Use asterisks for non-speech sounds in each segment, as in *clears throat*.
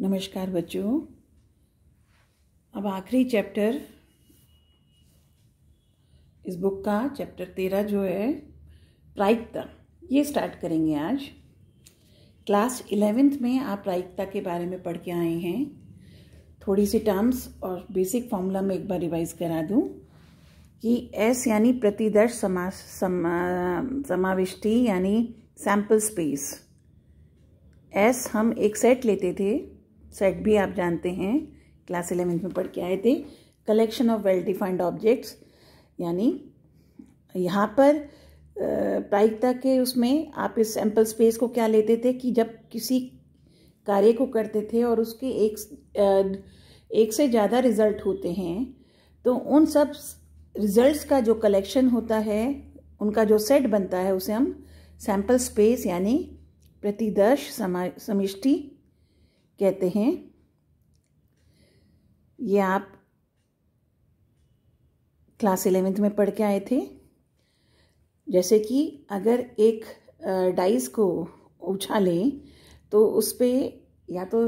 नमस्कार बच्चों अब आखिरी चैप्टर इस बुक का चैप्टर तेरह जो है प्रायिकता ये स्टार्ट करेंगे आज क्लास इलेवेंथ में आप प्रायिकता के बारे में पढ़ के आए हैं थोड़ी सी टर्म्स और बेसिक फॉर्मूला में एक बार रिवाइज करा दूं कि एस यानी प्रतिदर्श समा समाविष्टि यानी सैम्पल स्पेस एस हम एक सेट लेते थे सेट भी आप जानते हैं क्लास इलेवेंथ में पढ़ के आए थे collection of well defined objects यानी यहाँ पर प्रायिकता के उसमें आप इस सैम्पल स्पेस को क्या लेते थे कि जब किसी कार्य को करते थे और उसके एक एक से ज़्यादा रिजल्ट होते हैं तो उन सब रिजल्ट्स का जो कलेक्शन होता है उनका जो सेट बनता है उसे हम सैम्पल स्पेस यानी प्रतिदर्श समिष्टि कहते हैं ये आप क्लास इलेवेंथ में पढ़ के आए थे जैसे कि अगर एक डाइस को उछालें तो उस पर या तो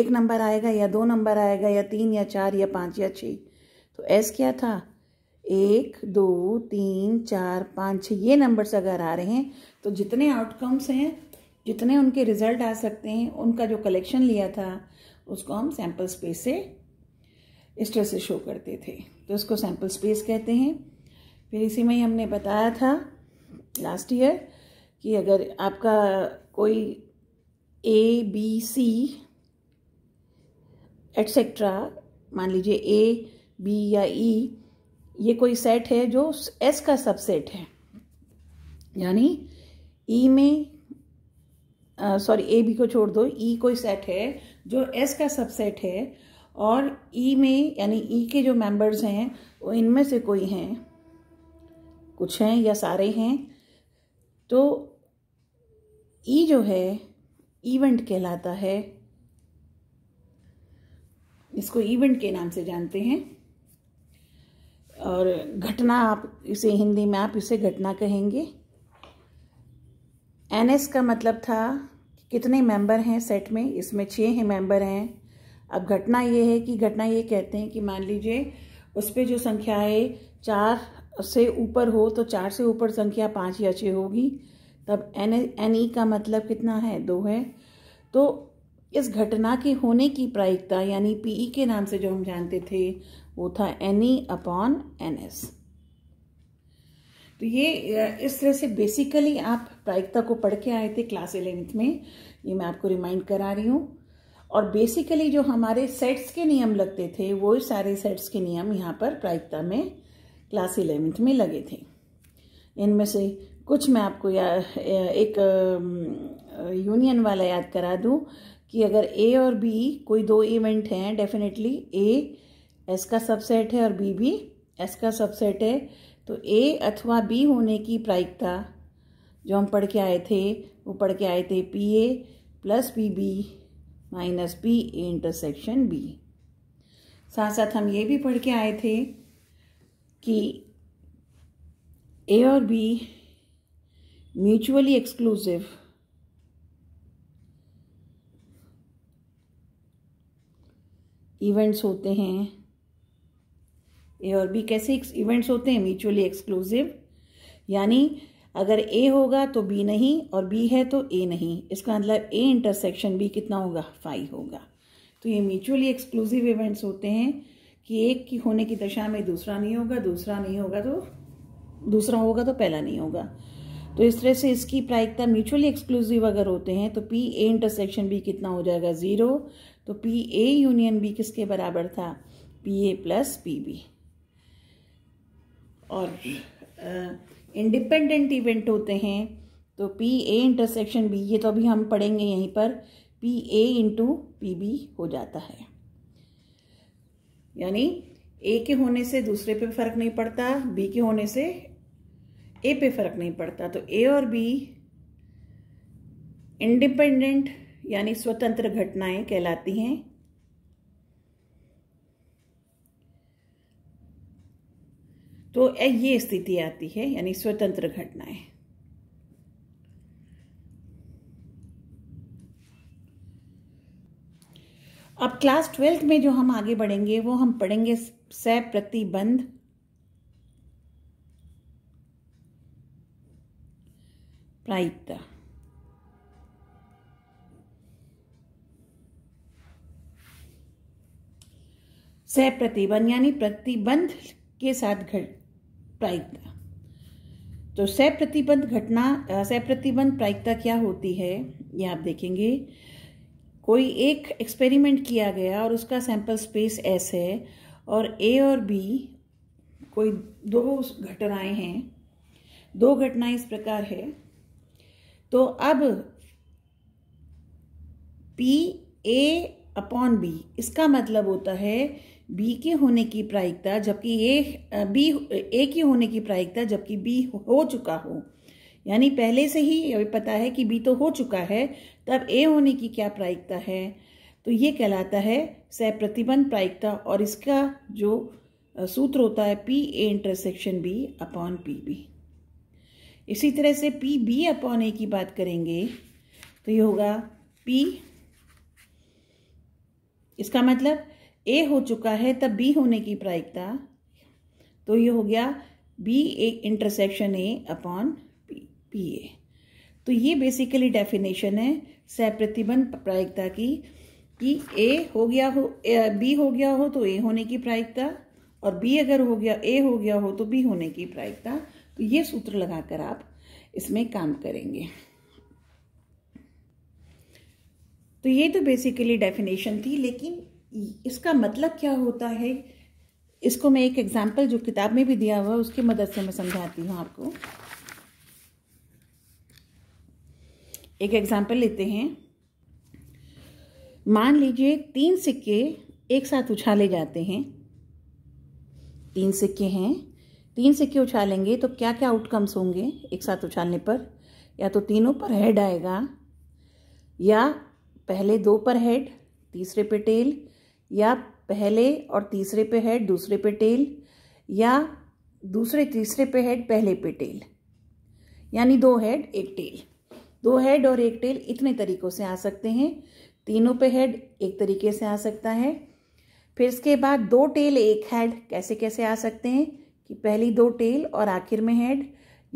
एक नंबर आएगा या दो नंबर आएगा या तीन या चार या पाँच या छः तो एस क्या था एक दो तीन चार पाँच छः ये नंबर्स अगर आ रहे हैं तो जितने आउटकम्स हैं कितने उनके रिजल्ट आ सकते हैं उनका जो कलेक्शन लिया था उसको हम सैम्पल स्पेस से इस तरह से शो करते थे तो इसको सैम्पल स्पेस कहते हैं फिर इसी में ही हमने बताया था लास्ट ईयर कि अगर आपका कोई ए बी सी एट्सेट्रा मान लीजिए ए बी या ई e, ये कोई सेट है जो एस का सबसेट है यानी ई e में सॉरी ए बी को छोड़ दो ई e कोई सेट है जो एस का सबसेट है और ई e में यानी ई e के जो मेंबर्स हैं वो इनमें से कोई हैं कुछ हैं या सारे हैं तो ई e जो है इवेंट कहलाता है इसको इवेंट के नाम से जानते हैं और घटना आप इसे हिंदी में आप इसे घटना कहेंगे एन एस का मतलब था कितने मेंबर हैं सेट में इसमें छः ही मेंबर हैं अब घटना ये है कि घटना ये कहते हैं कि मान लीजिए उस पर जो संख्या है चार से ऊपर हो तो चार से ऊपर संख्या पाँच या छः होगी तब एन एन ई का मतलब कितना है दो है तो इस घटना के होने की प्रायिकता यानी पीई के नाम से जो हम जानते थे वो था n E upon n S तो ये इस तरह से बेसिकली आप प्रायिकता को पढ़ के आए थे क्लास इलेवेंथ में ये मैं आपको रिमाइंड करा रही हूँ और बेसिकली जो हमारे सेट्स के नियम लगते थे वो सारे सेट्स के नियम यहाँ पर प्रायिकता में क्लास इलेवेंथ में लगे थे इनमें से कुछ मैं आपको या एक यूनियन वाला याद करा दूं कि अगर ए और बी कोई दो इवेंट हैं डेफिनेटली ए एस का सबसेट है और बी भी एस का सबसेट है तो ए अथवा बी होने की प्रायिकता जो हम पढ़ के आए थे वो पढ़ के आए थे P A plus P B minus P A intersection B साथ साथ हम ये भी पढ़ के आए थे कि ए और बी म्यूचुअली एक्सक्लूसिव इवेंट्स होते हैं ए और बी कैसे इवेंट्स होते हैं म्यूचुअली एक्सक्लूसिव यानी अगर ए होगा तो बी नहीं और बी है तो ए नहीं इसका मतलब ए इंटरसेक्शन बी कितना होगा फाइव होगा तो ये म्यूचुअली एक्सक्लूसिव इवेंट्स होते हैं कि एक की होने की दशा में दूसरा नहीं होगा दूसरा नहीं होगा तो दूसरा होगा तो पहला नहीं होगा तो इस तरह से इसकी प्रायिकता म्यूचुअली एक्सक्लूसिव अगर होते हैं तो पी ए इंटरसेक्शन बी कितना हो जाएगा ज़ीरो तो पी ए यूनियन बी किसके बराबर था P A plus P B और इंडिपेंडेंट इवेंट होते हैं तो पी ए इंटरसेक्शन बी ये तो अभी हम पढ़ेंगे यहीं पर P A into P B हो जाता है यानी ए के होने से दूसरे पे फर्क नहीं पड़ता बी के होने से ए पे फर्क नहीं पड़ता तो ए और बी इंडिपेंडेंट यानी स्वतंत्र घटनाएं कहलाती हैं तो ये स्थिति आती है यानी स्वतंत्र घटनाएं अब क्लास ट्वेल्थ में जो हम आगे बढ़ेंगे वो हम पढ़ेंगे सह प्रतिबंध प्रायिकता सह प्रतिबंध यानी प्रतिबंध के साथ घट प्रायिकता तो प्रतिबंध घटना प्रतिबंध प्रायिकता क्या होती है ये आप देखेंगे कोई एक एक्सपेरिमेंट किया गया और उसका सैंपल स्पेस एस है और ए और बी कोई दो घटनाएं हैं दो घटनाएं इस प्रकार है तो अब पी ए अपॉन बी इसका मतलब होता है बी के होने की प्रायिकता जबकि ए बी ए के होने की प्रायिकता जबकि बी हो चुका हो यानी पहले से ही पता है कि बी तो हो चुका है तब ए होने की क्या प्रायिकता है तो ये कहलाता है सह प्रतिबंध प्रायिकता और इसका जो सूत्र होता है P A intersection B upon P B इसी तरह से पी बी अपॉन ए की बात करेंगे तो ये होगा पी इसका मतलब ए हो चुका है तब बी होने की प्रायिकता तो ये हो गया B A intersection A upon P A तो ये बेसिकली डेफिनेशन है सह प्रतिबंध प्रायिकता की कि ए हो गया हो बी हो गया हो तो ए होने की प्रायिकता और बी अगर हो गया ए हो गया हो तो बी होने की प्रायिकता तो ये सूत्र लगाकर आप इसमें काम करेंगे तो ये तो बेसिकली डेफिनेशन थी लेकिन इसका मतलब क्या होता है इसको मैं एक एग्जाम्पल जो किताब में भी दिया हुआ उसकी मदद से मैं समझाती हूँ आपको एक एग्जाम्पल लेते हैं मान लीजिए तीन सिक्के एक साथ उछाले जाते हैं तीन सिक्के हैं तीन सिक्के उछालेंगे तो क्या क्या आउटकम्स होंगे एक साथ उछालने पर या तो तीनों पर हेड आएगा या पहले दो पर हेड तीसरे पे टेल या पहले और तीसरे पे हेड दूसरे पे टेल या दूसरे तीसरे पे हेड पहले पे टेल यानी दो हेड एक टेल दो हेड और एक टेल इतने तरीक़ों से आ सकते हैं तीनों पे हेड एक तरीके से आ सकता है फिर इसके बाद दो टेल एक हेड कैसे कैसे आ सकते हैं कि पहली दो टेल और आखिर में हेड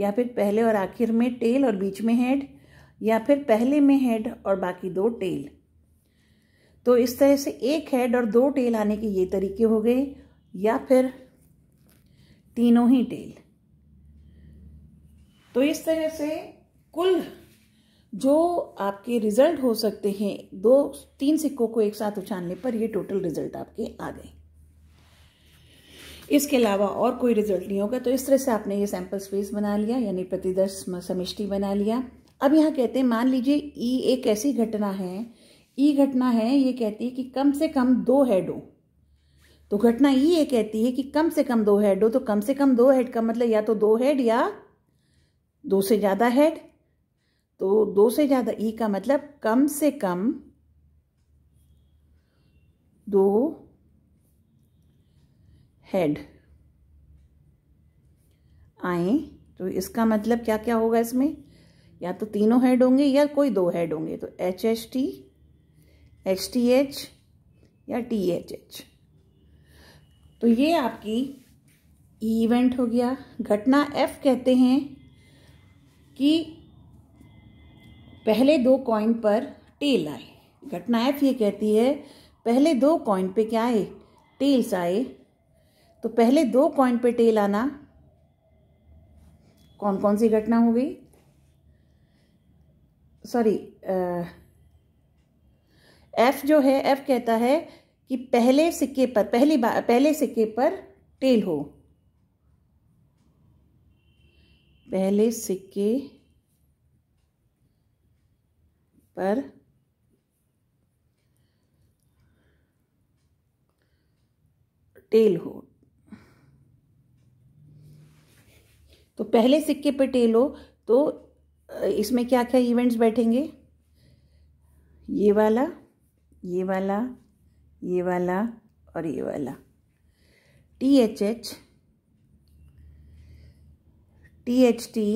या फिर पहले और आखिर में टेल और बीच में हेड या फिर पहले में हेड और बाकी दो टेल तो इस तरह से एक हेड और दो टेल आने के ये तरीके हो गए या फिर तीनों ही टेल तो इस तरह से कुल जो आपके रिजल्ट हो सकते हैं दो तीन सिक्कों को एक साथ उछालने पर ये टोटल रिजल्ट आपके आ गए इसके अलावा और कोई रिजल्ट नहीं होगा तो इस तरह से आपने ये सैंपल स्पेस बना लिया यानी प्रतिदर्श समिष्टि बना लिया अब यहाँ कहते हैं मान लीजिए ई एक ऐसी घटना है ई घटना है ये कहती है कि कम से कम दो हेडों तो घटना ई ये कहती है कि कम से कम दो हेड हो तो कम से कम दो हेड का मतलब या तो दो हेड या दो से ज़्यादा हेड तो दो से ज़्यादा ई का मतलब कम से कम दो हेड आए तो इसका मतलब क्या क्या होगा इसमें या तो तीनों हेड होंगे या कोई दो हेड होंगे तो H H T H T H या टी एच एच तो ये आपकी इवेंट हो गया घटना एफ कहते हैं कि पहले दो कॉइन पर टेल आए घटना एफ ये कहती है पहले दो कॉइन पे क्या आए टेल्स आए तो पहले दो कॉइन पे टेल आना कौन कौन सी घटना हो गई सॉरी एफ uh, जो है एफ कहता है कि पहले सिक्के पर पहली बार पहले सिक्के पर टेल हो पहले सिक्के पर टेल हो तो पहले सिक्के पर टेल हो तो इसमें क्या क्या इवेंट्स बैठेंगे ये वाला ये वाला ये वाला और ये वाला T H H T H T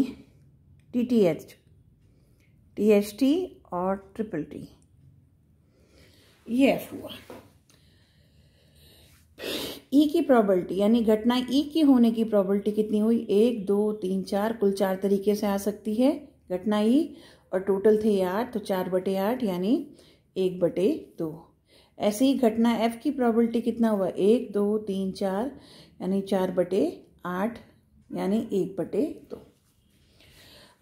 T T H T H T और ट्रिपल टी ये एफ हुआ ई e की प्रॉबलिटी यानी घटना ई e की होने की प्रॉबलिटी कितनी हुई एक दो तीन चार कुल चार तरीके से आ सकती है घटना ही और टोटल थे आठ तो चार बटे आठ यानी एक बटे दो ऐसे ही घटना एफ की प्रॉबिलिटी कितना हुआ एक दो तीन चार यानी चार बटे आठ यानी एक बटे दो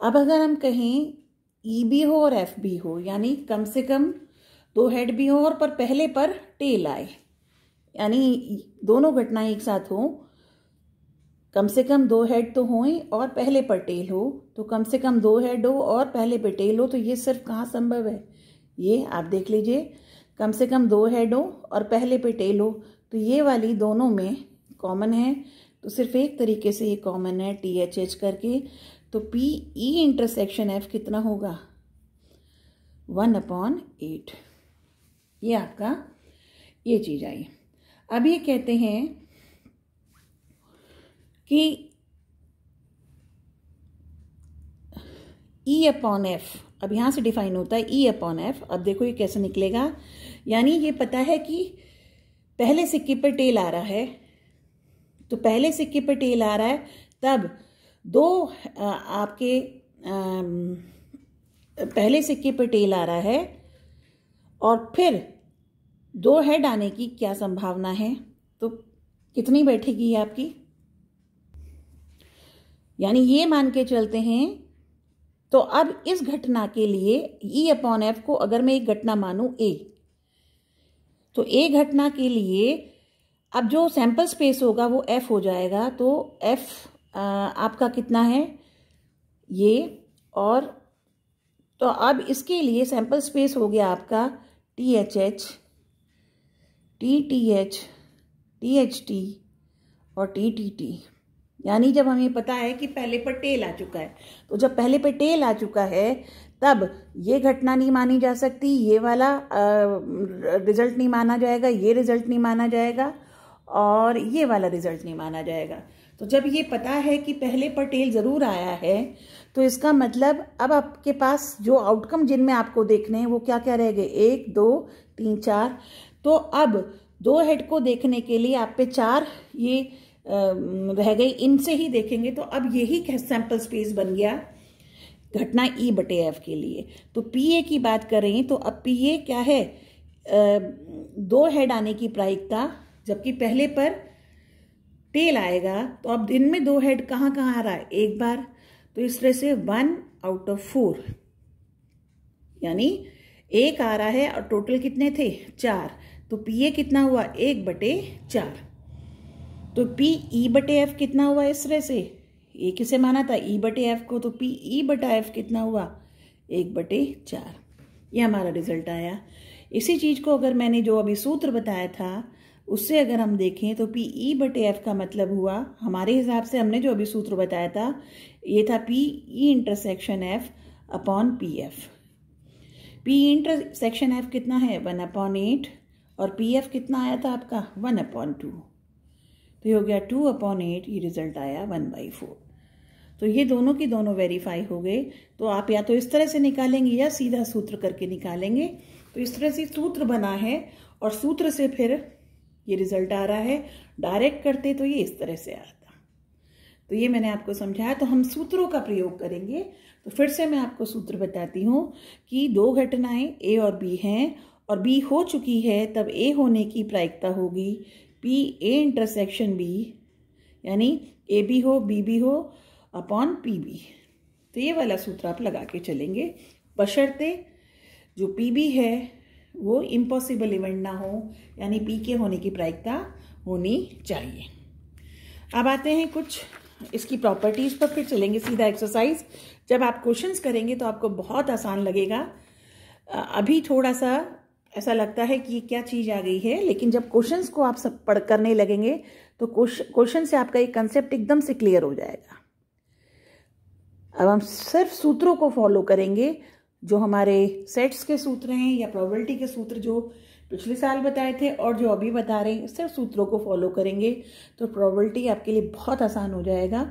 अब अगर हम कहें ई e भी हो और एफ भी हो यानी कम से कम दो हेड भी हो और पर पहले पर टेल आए यानी दोनों घटनाएं एक साथ हों कम से कम दो हेड तो हों और पहले पर टेल हो तो कम से कम दो हेड हो और पहले पर टेल हो तो ये सिर्फ कहाँ संभव है ये आप देख लीजिए कम से कम दो हेड हो और पहले पे टेल हो तो ये वाली दोनों में कॉमन है तो सिर्फ एक तरीके से ये कॉमन है टी एच एच करके तो पी ई इंटरसेक्शन एफ कितना होगा वन अपॉन एट ये आपका ये चीज़ आई अब ये कहते हैं कि ई अपॉन एफ अब यहाँ से डिफाइन होता है ई अपॉन एफ अब देखो ये कैसे निकलेगा यानी ये पता है कि पहले सिक्के पर टेल आ रहा है तो पहले सिक्के पर टेल आ रहा है तब दो आपके पहले सिक्के पर टेल आ रहा है और फिर दो हेड आने की क्या संभावना है तो कितनी बैठेगी आपकी यानी ये मान के चलते हैं तो अब इस घटना के लिए ई अपॉन एफ को अगर मैं एक घटना मानूं ए तो ए घटना के लिए अब जो सैंपल स्पेस होगा वो एफ हो जाएगा तो एफ आपका कितना है ये और तो अब इसके लिए सैंपल स्पेस हो गया आपका T H H T T H T H T और टी टी टी यानी जब हमें पता है कि पहले पर टेल आ चुका है तो जब पहले पर टेल आ चुका है तब ये घटना नहीं मानी जा सकती ये वाला आ, रिजल्ट नहीं माना जाएगा ये रिजल्ट नहीं माना जाएगा और ये वाला रिजल्ट नहीं माना जाएगा तो जब ये पता है कि पहले पर टेल ज़रूर आया है तो इसका मतलब अब आपके पास जो आउटकम जिनमें आपको देखने हैं वो क्या क्या रह गए एक दो तीन चार तो अब दो हेड को देखने के लिए आप पे चार ये रह गई इनसे ही देखेंगे तो अब यही सैंपल स्पेस बन गया घटना ई e बटे एफ के लिए तो पी ए की बात करें तो अब पी ए क्या है दो हेड आने की प्रायिकता जबकि पहले पर टेल आएगा तो अब दिन में दो हेड कहाँ कहाँ आ रहा है एक बार तो इस तरह से वन आउट ऑफ फोर यानी एक आ रहा है और टोटल कितने थे चार तो पीए कितना हुआ एक बटे चार तो पी ई e बटे एफ कितना हुआ इस तरह से ये किसे माना था ई e बटे एफ को तो पी ई e बटा एफ कितना हुआ एक बटे चार ये हमारा रिजल्ट आया इसी चीज़ को अगर मैंने जो अभी सूत्र बताया था उससे अगर हम देखें तो पी ई बटे एफ का मतलब हुआ हमारे हिसाब से हमने जो अभी सूत्र बताया था ये था P E intersection F upon P F P intersection F कितना है वन अपॉन एट और पी एफ कितना आया था आपका वन अपॉन टू तो ये हो गया टू अपॉन एट ये रिजल्ट आया वन बाई फोर तो ये दोनों की दोनों वेरीफाई हो गए तो आप या तो इस तरह से निकालेंगे या सीधा सूत्र करके निकालेंगे तो इस तरह से सूत्र बना है और सूत्र से फिर ये रिजल्ट आ रहा है डायरेक्ट करते तो ये इस तरह से आता तो ये मैंने आपको समझाया तो हम सूत्रों का प्रयोग करेंगे तो फिर से मैं आपको सूत्र बताती हूँ कि दो घटनाएं ए और बी हैं और बी हो चुकी है तब ए होने की प्रायिकता होगी पी ए इंटरसेक्शन बी यानी ए बी हो बी बी हो अपॉन पी बी तो ये वाला सूत्र आप लगा के चलेंगे बशर्ते जो पी बी है वो इम्पॉसिबल इवेंट ना हो यानी पी के होने की प्रायिकता होनी चाहिए अब आते हैं कुछ इसकी प्रॉपर्टीज़ पर फिर चलेंगे सीधा एक्सरसाइज जब आप क्वेश्चंस करेंगे तो आपको बहुत आसान लगेगा अभी थोड़ा सा ऐसा लगता है कि ये क्या चीज़ आ गई है लेकिन जब क्वेश्चन को आप सब पढ़ करने लगेंगे तो क्वेश्चन से आपका ये कंसेप्ट एकदम से क्लियर हो जाएगा अब हम सिर्फ सूत्रों को फॉलो करेंगे जो हमारे सेट्स के सूत्र हैं या प्रॉबलिटी के सूत्र जो पिछले साल बताए थे और जो अभी बता रहे हैं सिर्फ सूत्रों को फॉलो करेंगे तो प्रॉबलिटी आपके लिए बहुत आसान हो जाएगा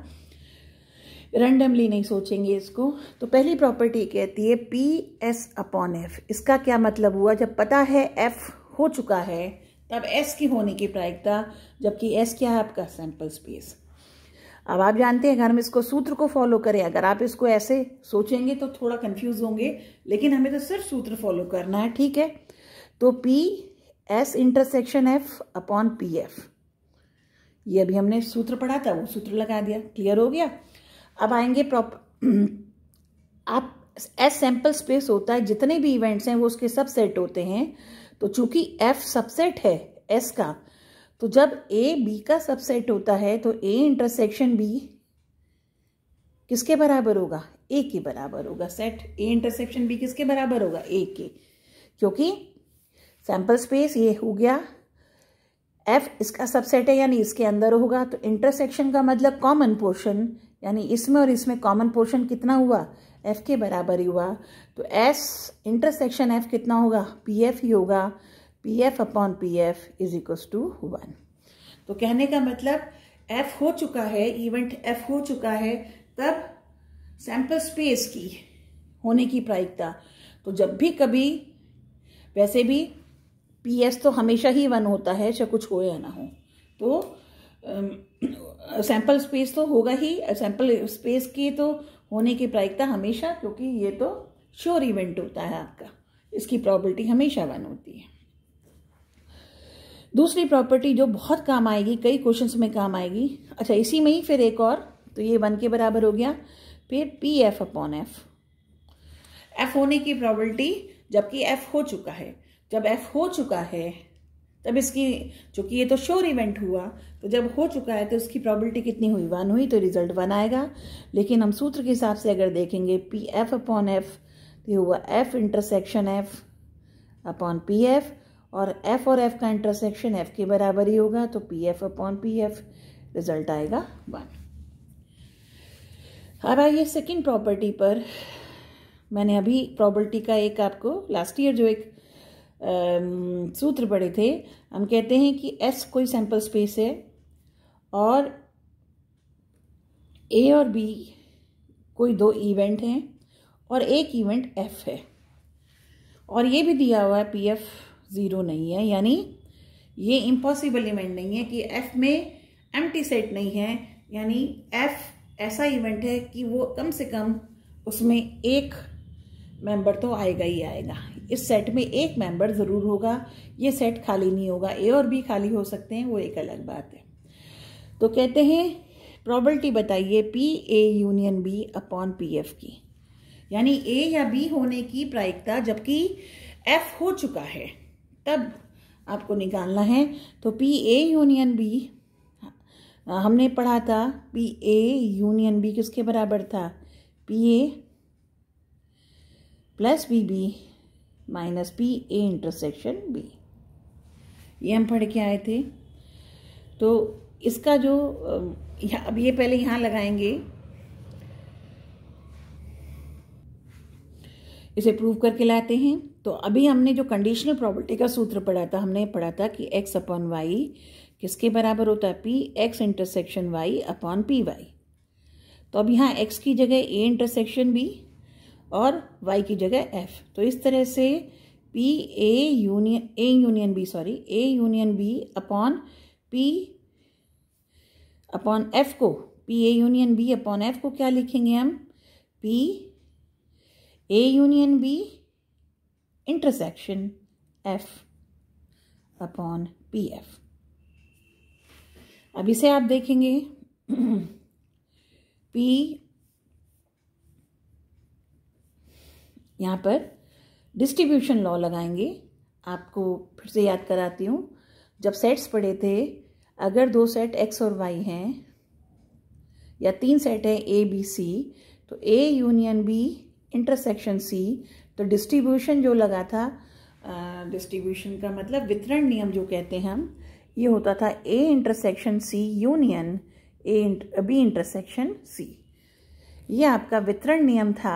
रैंडमली नहीं सोचेंगे इसको तो पहली प्रॉपर्टी कहती है पी एस अपॉन एफ इसका क्या मतलब हुआ जब पता है एफ हो चुका है तब एस की होने की प्रायिकता जबकि एस क्या है आपका सैंपल स्पेस अब आप जानते हैं अगर हम इसको सूत्र को फॉलो करें अगर आप इसको ऐसे सोचेंगे तो थोड़ा कंफ्यूज होंगे लेकिन हमें तो सिर्फ सूत्र फॉलो करना है ठीक है तो P S intersection F upon P F ये अभी हमने सूत्र पढ़ा था वो सूत्र लगा दिया क्लियर हो गया अब आएंगे प्रॉप *clears throat* आप एस सैम्पल स्पेस होता है जितने भी इवेंट्स हैं वो उसके सबसेट होते हैं तो चूंकि एफ सबसेट है एस का तो जब ए बी का सबसेट होता है तो ए इंटरसेक्शन बी किसके बराबर होगा ए के बराबर होगा सेट ए इंटरसेक्शन बी किसके बराबर होगा ए के क्योंकि सैम्पल स्पेस ये हो गया एफ इसका सबसेट है यानी इसके अंदर होगा तो इंटरसेक्शन का मतलब कॉमन पोर्शन यानी इसमें और इसमें कॉमन पोर्शन कितना हुआ एफ के बराबर ही हुआ तो एस इंटरसेक्शन एफ कितना होगा पी एफ ही होगा P F upon P F is equals to one तो कहने का मतलब एफ हो चुका है इवेंट एफ हो चुका है तब सैंपल स्पेस की होने की प्रायिकता तो जब भी कभी वैसे भी पी एस तो हमेशा ही वन होता है चाहे कुछ हो या ना हो तो um, सैंपल स्पेस तो होगा ही सैंपल स्पेस की तो होने की प्रायिकता हमेशा क्योंकि ये तो श्योर इवेंट होता है आपका इसकी प्रॉबिलिटी हमेशा वन होती है दूसरी प्रॉपर्टी जो बहुत काम आएगी कई क्वेश्चंस में काम आएगी अच्छा इसी में ही फिर एक और तो ये वन के बराबर हो गया फिर P F upon F F होने की प्रॉबलिटी जबकि एफ हो चुका है जब एफ हो चुका है तब इसकी चूंकि ये तो श्योर इवेंट हुआ तो जब हो चुका है तो उसकी प्रॉबिलिटी कितनी हुई वन हुई तो रिजल्ट वन आएगा लेकिन हम सूत्र के हिसाब से अगर देखेंगे पी एफ अपॉन एफ तो ये हुआ F intersection F upon P F और एफ और एफ का इंटरसेक्शन एफ के बराबर ही होगा तो P F upon P F result आएगा वन अब आइए सेकेंड प्रॉपर्टी पर मैंने अभी प्रॉपर्टी का एक आपको लास्ट ईयर जो एक सूत्र पढ़े थे हम कहते हैं कि एस कोई सैंपल स्पेस है और ए और बी कोई दो इवेंट हैं और एक इवेंट एफ है और ये भी दिया हुआ है पी एफ ज़ीरो नहीं है यानी ये इम्पॉसिबल इवेंट नहीं है कि एफ में एम टी सेट नहीं है यानी एफ ऐसा इवेंट है कि वो कम से कम उसमें एक मेंबर तो आएगा ही आएगा इस सेट में एक मेंबर ज़रूर होगा ये सेट खाली नहीं होगा ए और बी खाली हो सकते हैं वो एक अलग बात है तो कहते हैं प्रॉबलिटी बताइए P A union B upon P F की यानी ए या बी होने की प्रायिकता जबकि एफ हो चुका है तब आपको निकालना है तो पी ए यूनियन बी हमने पढ़ा था पी ए यूनियन बी किसके बराबर था P A plus B B minus P A intersection B ये हम पढ़ के आए थे तो इसका जो अब ये पहले यहाँ लगाएंगे इसे प्रूव करके लाते हैं तो अभी हमने जो कंडीशनल प्रॉपर्टी का सूत्र पढ़ा था हमने पढ़ा था कि x अपॉन वाई किसके बराबर होता है P X intersection Y upon P Y तो अब यहाँ x की जगह a इंटरसेक्शन b और वाई की जगह एफ तो इस तरह से P A union A union B sorry A union B upon P upon F को P A union B upon F को क्या लिखेंगे हम P A union B intersection F upon P F अब इसे आप देखेंगे पी *clears throat* यहाँ पर डिस्ट्रीब्यूशन लॉ लगाएंगे आपको फिर से याद कराती हूँ जब सेट्स पढ़े थे अगर दो सेट एक्स और वाई हैं या तीन सेट हैं ए बी सी तो A union B intersection C तो डिस्ट्रीब्यूशन जो लगा था डिस्ट्रीब्यूशन का मतलब वितरण नियम जो कहते हैं हम ये होता था A intersection C union A B intersection C ये आपका वितरण नियम था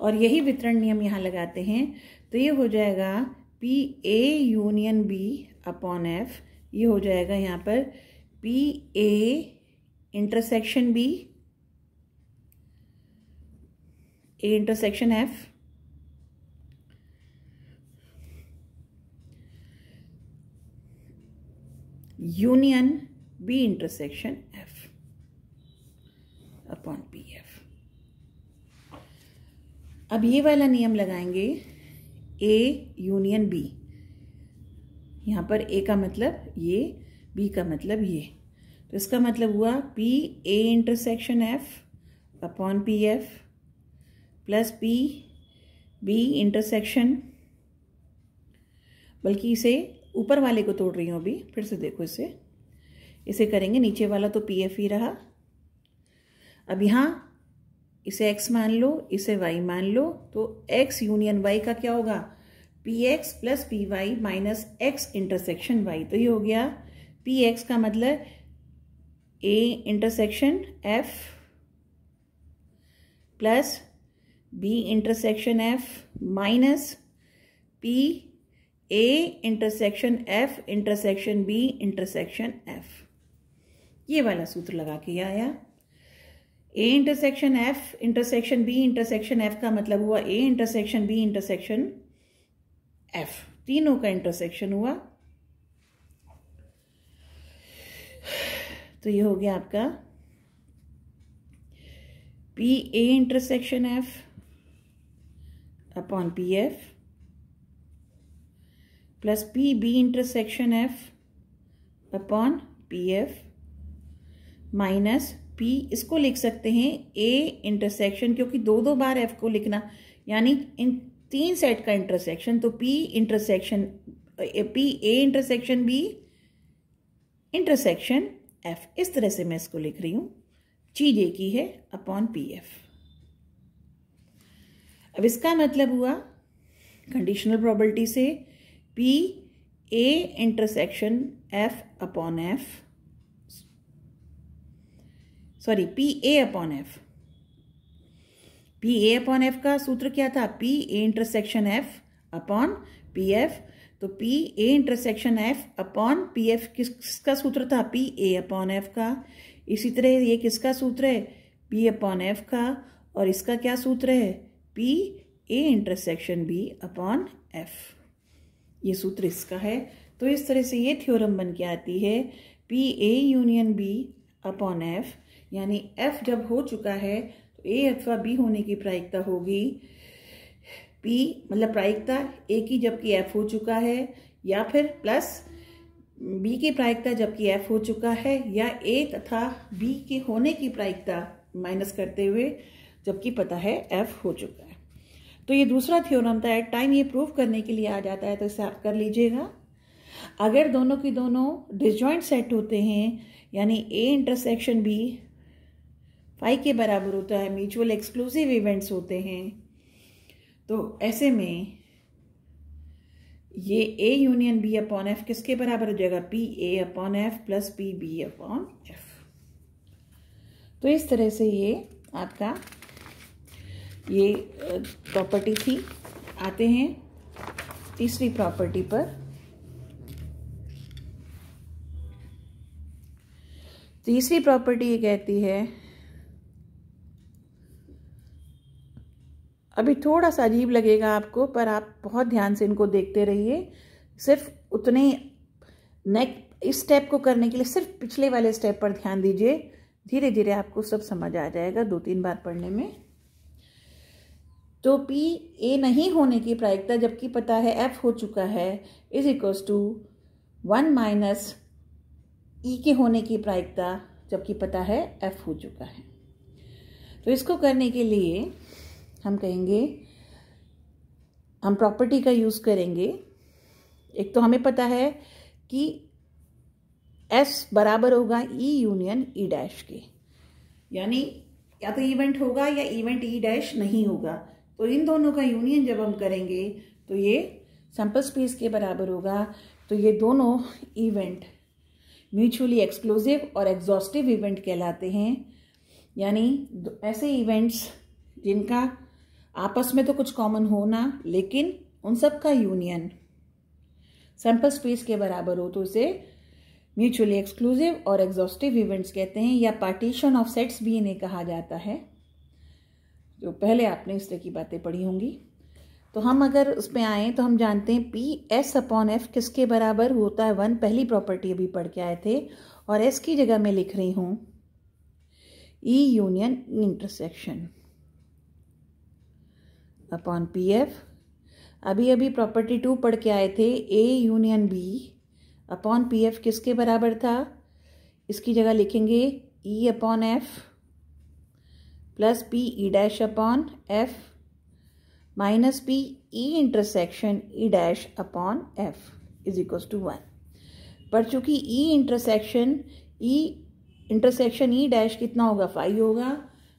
और यही वितरण नियम यहाँ लगाते हैं तो ये हो जाएगा P A union B upon F ये हो जाएगा यहाँ पर P A intersection B A intersection F union B intersection F अब ये वाला नियम लगाएंगे ए यूनियन बी यहाँ पर ए का मतलब ये बी का मतलब ये तो इसका मतलब हुआ P A intersection F upon P F plus P B intersection बल्कि इसे ऊपर वाले को तोड़ रही हूँ अभी फिर से देखो इसे इसे करेंगे नीचे वाला तो पी एफ ही रहा अब यहाँ इसे x मान लो इसे y मान लो तो x यूनियन y का क्या होगा P X plus P Y minus X intersection Y तो ये हो गया पी एक्स का मतलब A intersection F plus B intersection F minus P A intersection F intersection B intersection F ये वाला सूत्र लगा के आया A intersection F intersection B intersection F का मतलब हुआ A intersection B intersection F तीनों का इंटरसेक्शन हुआ तो ये हो गया आपका P A intersection F upon P F plus P B intersection F upon P F minus P इसको लिख सकते हैं ए इंटरसेक्शन क्योंकि दो दो बार एफ को लिखना यानी इन तीन सेट का इंटरसेक्शन तो P intersection P A intersection B intersection F इस तरह से मैं इसको लिख रही हूँ चीज एक ही है अपॉन पी एफ अब इसका मतलब हुआ कंडीशनल प्रॉबर्टी से P A intersection F upon F sorry P A upon F P A upon F का सूत्र क्या था P A intersection F upon P F तो P A intersection F upon P F किसका सूत्र था P A upon F का इसी तरह ये किसका सूत्र है पी अपॉन एफ का और इसका क्या सूत्र है P A intersection B upon F ये सूत्र इसका है तो इस तरह से ये थ्योरम बन के आती है P A union B upon F यानी एफ जब हो चुका है तो ए अथवा बी होने की प्रायिकता होगी पी मतलब प्रायिकता ए की जबकि एफ हो चुका है या फिर प्लस बी की प्रायिकता जबकि एफ हो चुका है या ए तथा बी के होने की प्रायिकता माइनस करते हुए जबकि पता है एफ हो चुका है तो ये दूसरा थ्योरम था एट टाइम ये प्रूव करने के लिए आ जाता है तो इसे आप कर लीजिएगा अगर दोनों की दोनों डिजॉइंट सेट होते हैं यानी ए इंटरसेक्शन बी फाइव के बराबर होता है म्यूचुअल एक्सक्लूसिव इवेंट्स होते हैं तो ऐसे में ये A union B upon F किसके बराबर हो जाएगा P A upon F plus P B upon F तो इस तरह से ये आपका ये प्रॉपर्टी थी आते हैं तीसरी प्रॉपर्टी पर तीसरी प्रॉपर्टी ये कहती है अभी थोड़ा सा अजीब लगेगा आपको पर आप बहुत ध्यान से इनको देखते रहिए सिर्फ उतने नेक इस स्टेप को करने के लिए सिर्फ पिछले वाले स्टेप पर ध्यान दीजिए धीरे धीरे आपको सब समझ आ जाएगा दो तीन बार पढ़ने में तो पी ए नहीं होने की प्रायिकता जबकि पता है एफ हो चुका है is equals to one minus E के होने की प्रायिकता जबकि पता है एफ हो चुका है तो इसको करने के लिए हम कहेंगे हम प्रॉपर्टी का यूज़ करेंगे एक तो हमें पता है कि एस बराबर होगा ई यूनियन ई डैश के यानी या तो इवेंट होगा या इवेंट ई डैश नहीं होगा तो इन दोनों का यूनियन जब हम करेंगे तो ये सैम्पल स्पेस के बराबर होगा तो ये दोनों इवेंट म्यूचुअली एक्सक्लूसिव और एग्जॉस्टिव इवेंट कहलाते हैं यानी ऐसे इवेंट्स जिनका आपस में तो कुछ कॉमन हो ना लेकिन उन सब का यूनियन सैम्पल स्पेस के बराबर हो तो उसे म्यूचुअली एक्सक्लूसिव और एग्जॉस्टिव इवेंट्स कहते हैं या पार्टीशन ऑफ सेट्स भी इन्हें कहा जाता है जो पहले आपने इस तरह की बातें पढ़ी होंगी तो हम अगर उस पर आए तो हम जानते हैं पी एस अपॉन एफ किसके बराबर होता है वन पहली प्रॉपर्टी अभी पढ़ के आए थे और एस की जगह मैं लिख रही हूँ E union intersection upon P F अभी अभी प्रॉपर्टी टू पढ़ के आए थे A union B upon P F किसके बराबर था इसकी जगह लिखेंगे E upon F plus P E dash upon F minus P E intersection E dash upon F is equal to one पर चूंकि E intersection E intersection E dash कितना होगा फाइव होगा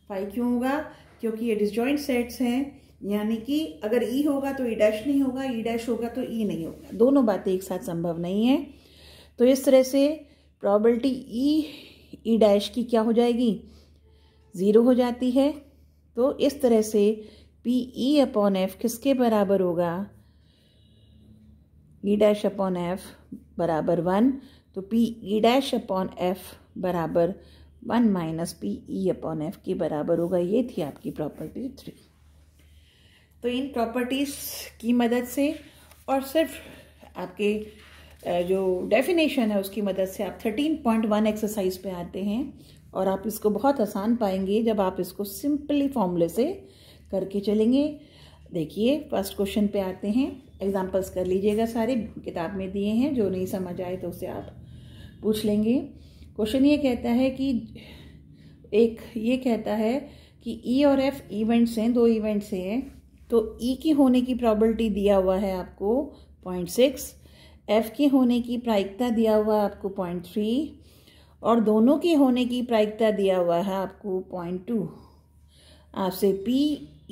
फाइव क्यों होगा क्योंकि ये डिसजॉइंट सेट्स हैं यानी कि अगर ई e होगा तो ई e डैश नहीं होगा ई e डैश होगा तो ई नहीं होगा दोनों बातें एक साथ संभव नहीं है तो इस तरह से प्रॉबलिटी ई ई डैश की क्या हो जाएगी ज़ीरो हो जाती है तो इस तरह से पी ई अपॉन एफ किसके बराबर होगा ई डैश अपॉन एफ बराबर वन तो P E dash upon F बराबर one minus P E upon F के बराबर होगा ये थी आपकी प्रॉपर्टी थ्री तो इन प्रॉपर्टीज़ की मदद से और सिर्फ आपके जो डेफिनेशन है उसकी मदद से आप थर्टीन पॉइंट वन एक्सरसाइज पे आते हैं और आप इसको बहुत आसान पाएंगे जब आप इसको सिंपली फॉर्मूले से करके चलेंगे देखिए फर्स्ट क्वेश्चन पे आते हैं एग्जांपल्स कर लीजिएगा सारे किताब में दिए हैं जो नहीं समझ आए तो उसे आप पूछ लेंगे क्वेश्चन ये कहता है कि एक ये कहता है कि ई e और एफ इवेंट्स हैं दो इवेंट्स हैं तो ई e की होने की प्रॉबलिटी दिया हुआ है आपको पॉइंट सिक्स एफ के होने की प्रायिकता दिया हुआ है आपको पॉइंट थ्री और दोनों के होने की प्रायिकता दिया हुआ है आपको पॉइंट टू आपसे P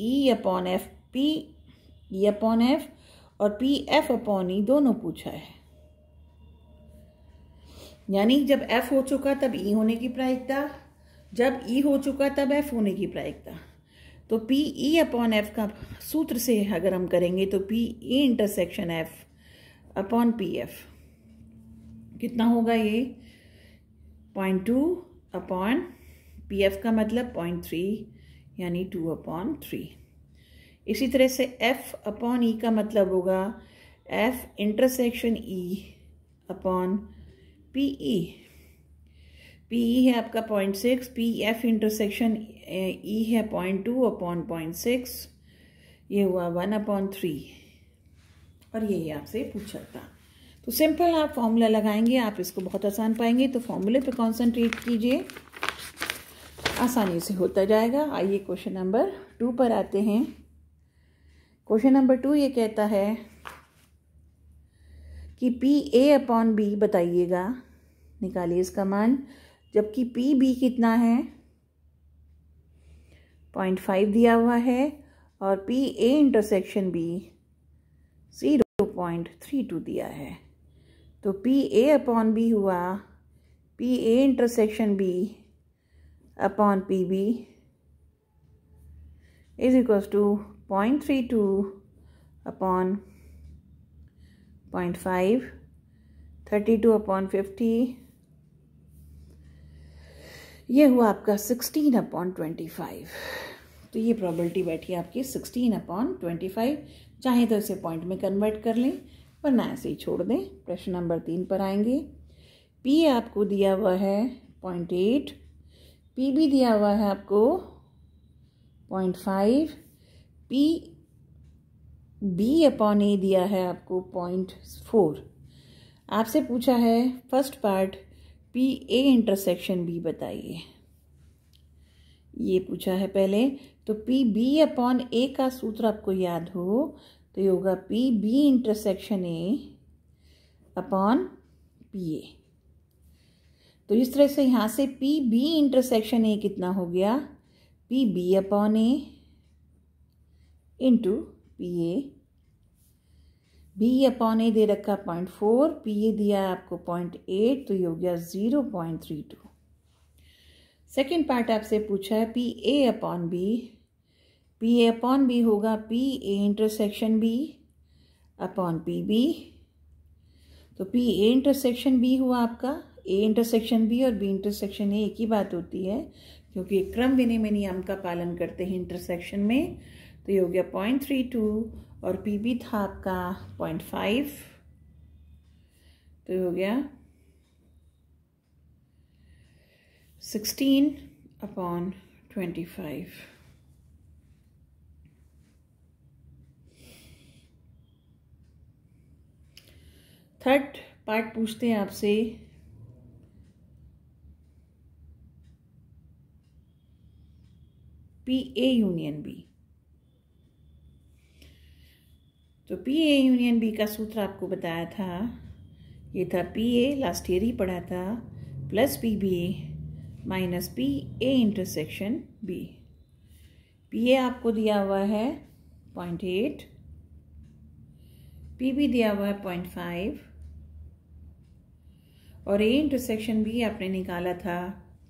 E upon F P E upon F और पी एफ अपॉन ई दोनों पूछा है यानी जब एफ हो चुका तब ई e होने की प्रायिकता जब ई e हो चुका तब एफ होने की प्रायिकता तो पी ई अपॉन एफ का सूत्र से अगर हम करेंगे तो P E intersection F upon P F कितना होगा ये point two upon P F का मतलब पॉइंट थ्री यानी टू अपॉन थ्री इसी तरह से एफ अपॉन ई का मतलब होगा F intersection E upon P E P E e है आपका point six P F intersection E है point two upon point six ये हुआ वन अपॉन थ्री और यही आपसे पूछा था तो सिंपल आप फॉर्मूला लगाएंगे आप इसको बहुत आसान पाएंगे तो फॉर्मूले पे कॉन्सेंट्रेट कीजिए आसानी से होता जाएगा आइए क्वेश्चन नंबर टू पर आते हैं क्वेश्चन नंबर टू ये कहता है कि पी ए अपॉन बी बताइएगा निकालिए इसका मान जबकि पी बी कितना है पॉइंट फाइव दिया हुआ है और P A intersection B zero point three two दिया है तो पी ए अपॉन बी हुआ P A intersection B upon P B is equal to point three two upon point five thirty two upon fifty ये हुआ आपका sixteen upon twenty five तो ये probability बैठी आपकी सिक्सटीन अपॉन ट्वेंटी फाइव चाहे तो इसे पॉइंट में कन्वर्ट कर लें वरना ऐसे ही छोड़ दें प्रश्न नंबर तीन पर आएंगे पी आपको दिया हुआ है पॉइंट एट पी भी दिया हुआ है आपको point five P B upon A दिया है आपको पॉइंट फोर आपसे पूछा है first part P A intersection B बताइए ये पूछा है पहले तो पी बी अपॉन ए का सूत्र आपको याद हो तो ये होगा P B intersection A upon P A तो इस तरह से यहाँ से पी बी इंटरसेक्शन ए कितना हो गया P B upon A into P A B upon A दे रखा पॉइंट फोर पी ए दिया है आपको पॉइंट एट तो ये हो गया zero point three two second part आपसे पूछा है P A upon B P A upon B होगा P A intersection B upon P B तो पी ए इंटरसेक्शन बी हुआ आपका ए इंटरसेक्शन बी और बी इंटरसेक्शन ए एक ही बात होती है क्योंकि क्रम विनिमय नियम का पालन करते हैं इंटरसेक्शन में तो ये हो गया पॉइंट थ्री टू और पी बी था आपका पॉइंट फाइव तो हो गया sixteen upon twenty five third part पूछते हैं आपसे पी ए यूनियन बी तो पी ए यूनियन बी का सूत्र आपको बताया था ये था पी ए लास्ट ईयर ही पढ़ा था plus P B minus P A intersection B P A आपको दिया हुआ है पॉइंट एट पी बी दिया हुआ है पॉइंट फाइव और ए इंटरसेक्शन बी आपने निकाला था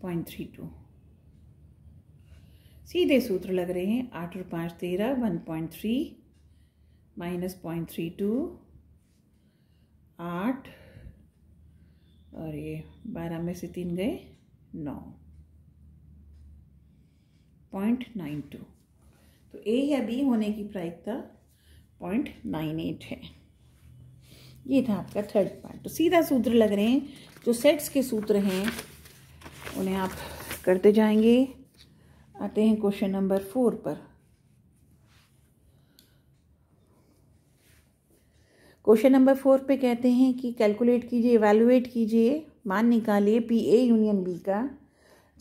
पॉइंट थ्री टू सीधे सूत्र लग रहे हैं आठ और पाँच तेरह one point three minus point three two आठ और ये बारह में से तीन गए नौ पॉइंट नाइन टू तो ए या बी होने की प्रायिकता पॉइंट नाइन एट है ये था आपका थर्ड पार्ट तो सीधा सूत्र लग रहे हैं जो सेट्स के सूत्र हैं उन्हें आप करते जाएंगे आते हैं क्वेश्चन नंबर फोर पर क्वेश्चन नंबर फोर पे कहते हैं कि कैलकुलेट कीजिए इवेलुएट कीजिए मान निकालिए पी ए यूनियन बी का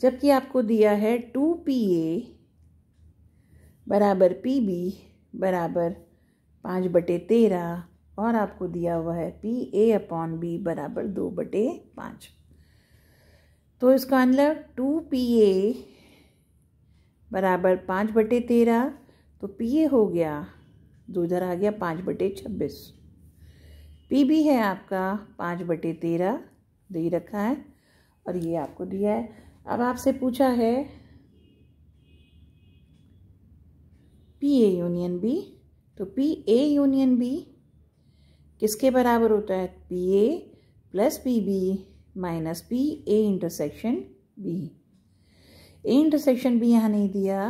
जबकि आपको दिया है टू पी ए बराबर पी बी बराबर पाँच बटे तेरह और आपको दिया हुआ है पी ए अपॉन बी बराबर दो बटे पाँच तो इसका मतलब टू पी ए बराबर पाँच बटे तेरह तो पी ए हो गया दो इधर आ गया पाँच बटे छब्बीस पी भी है आपका पाँच बटे तेरह दे रखा है और ये आपको दिया है अब आपसे पूछा है पी ए यूनियन बी तो पी ए यूनियन बी किसके बराबर होता है P A plus P B minus P A intersection B A intersection B यहाँ नहीं दिया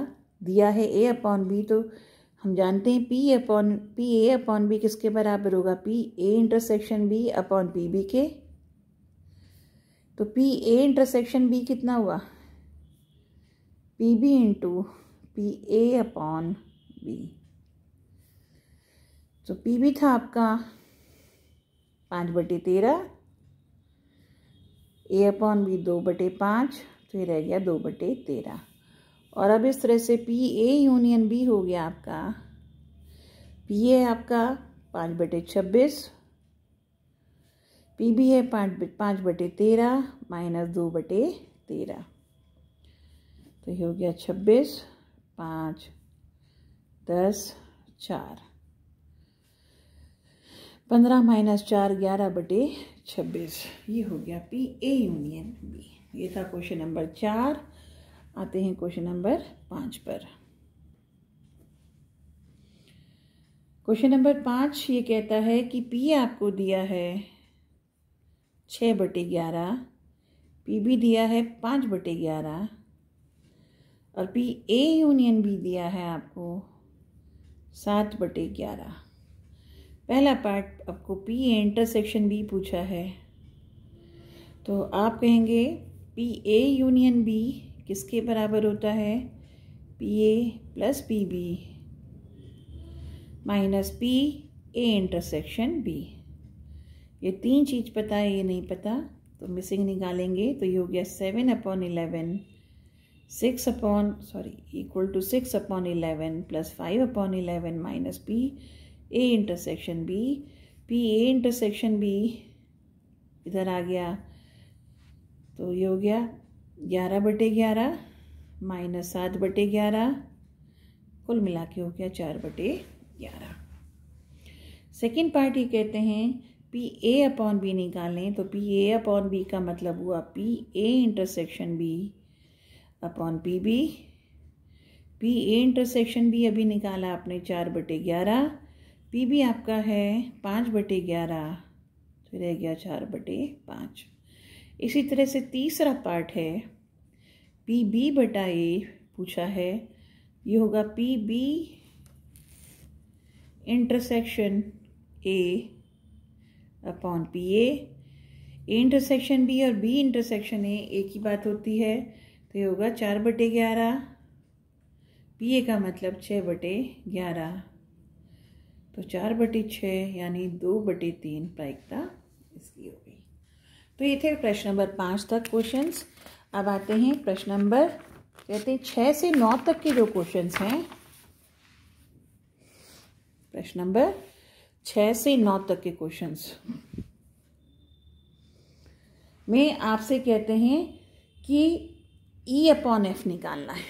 दिया है ए अपॉन बी तो हम जानते हैं P upon P A upon B किसके बराबर होगा P A intersection B upon P B के तो पी ए इंटरसेक्शन बी कितना हुआ P B into P A upon B तो पी बी था आपका पाँच बटे तेरह ए अपॉन बी दो बटे पाँच तो ये रह गया दो बटे तेरह और अब इस तरह से पी ए यूनियन बी हो गया आपका पी ए आपका पाँच बटे छब्बीस पी बी है पाँच पाँच बटे तेरह माइनस दो बटे तेरह तो ये हो गया छब्बीस पाँच दस चार पंद्रह माइनस चार ग्यारह बटे छब्बीस ये हो गया पी ए यूनियन बी ये था क्वेश्चन नंबर चार आते हैं क्वेश्चन नंबर पाँच पर क्वेश्चन नंबर पाँच ये कहता है कि पी आपको दिया है छ बटे ग्यारह पी भी दिया है पाँच बटे ग्यारह और पी ए यूनियन भी दिया है आपको सात बटे ग्यारह पहला पार्ट आपको पी ए इंटरसेक्शन बी पूछा है तो आप कहेंगे पी ए यूनियन बी किसके बराबर होता है P A plus P B minus P A intersection B ये तीन चीज़ पता है ये नहीं पता तो मिसिंग निकालेंगे तो ये हो गया seven upon eleven six upon sorry equal to six upon eleven plus five upon eleven minus P A intersection B P A intersection B इधर आ गया तो ये हो गया ग्यारह बटे ग्यारह माइनस सात बटे ग्यारह कुल मिला के हो गया चार बटे ग्यारह सेकेंड पार्ट ये कहते हैं पी ए अपॉन बी निकालें तो पी ए अपॉन बी का मतलब हुआ P A intersection B upon P B P A intersection B अभी निकाला आपने चार बटे ग्यारह पी बी आपका है पाँच बटे ग्यारह तो रह गया चार बटे पाँच इसी तरह से तीसरा पार्ट है पी बी बटा ए पूछा है ये होगा P B intersection A upon P A intersection B और बी इंटरसेक्शन ए ए की बात होती है तो ये होगा चार बटे ग्यारह पी ए का मतलब छः बटे ग्यारह तो चार बटे छः यानी दो बटे तीन प्रायिकता इसकी होगी तो ये थे प्रश्न नंबर पाँच तक क्वेश्चंस अब आते हैं प्रश्न नंबर कहते हैं छः से नौ तक के जो क्वेश्चंस हैं प्रश्न नंबर छः से नौ तक के क्वेश्चंस में आपसे कहते हैं कि ई अपॉन एफ निकालना है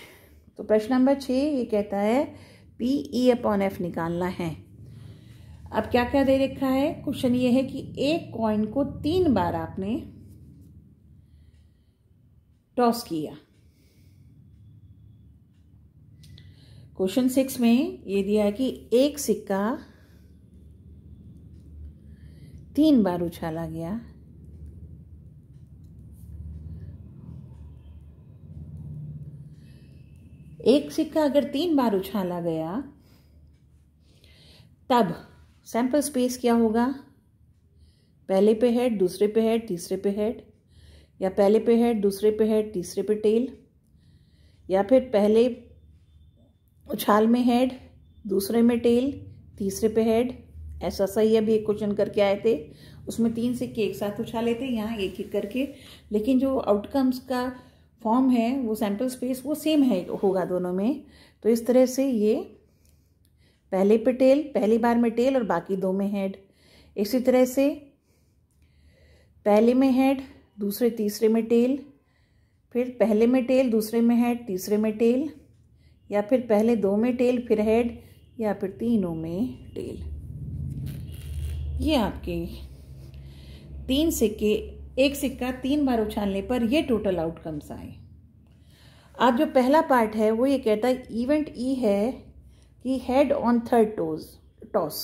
तो प्रश्न नंबर छः ये कहता है पी ई अपॉन एफ निकालना है अब क्या क्या दे रखा है क्वेश्चन ये है कि एक कॉइन को तीन बार आपने टॉस किया क्वेश्चन सिक्स में ये दिया है कि एक सिक्का तीन बार उछाला गया एक सिक्का अगर तीन बार उछाला गया तब सैम्पल स्पेस क्या होगा पहले पे हेड दूसरे पे हेड तीसरे पे हेड या पहले पे हेड दूसरे पे हेड तीसरे पे टेल या फिर पहले उछाल में हेड दूसरे में टेल तीसरे पे हेड ऐसा सही अभी एक क्वेश्चन करके आए थे उसमें तीन सिक्के एक साथ उछाले थे यहाँ एक एक करके लेकिन जो आउटकम्स का फॉर्म है वो सैम्पल स्पेस वो सेम है होगा दोनों में तो इस तरह से ये पहले पे टेल पहली बार में टेल और बाकी दो में हेड इसी तरह से पहले में हेड दूसरे तीसरे में टेल फिर पहले में टेल दूसरे में हेड तीसरे में टेल या फिर पहले दो में टेल फिर हेड या फिर तीनों में टेल ये आपके तीन सिक्के एक सिक्का तीन बार उछालने पर ये टोटल आउटकम्स आए आप जो पहला पार्ट है वो ये कहता है इवेंट ई e है ही head on third toss toss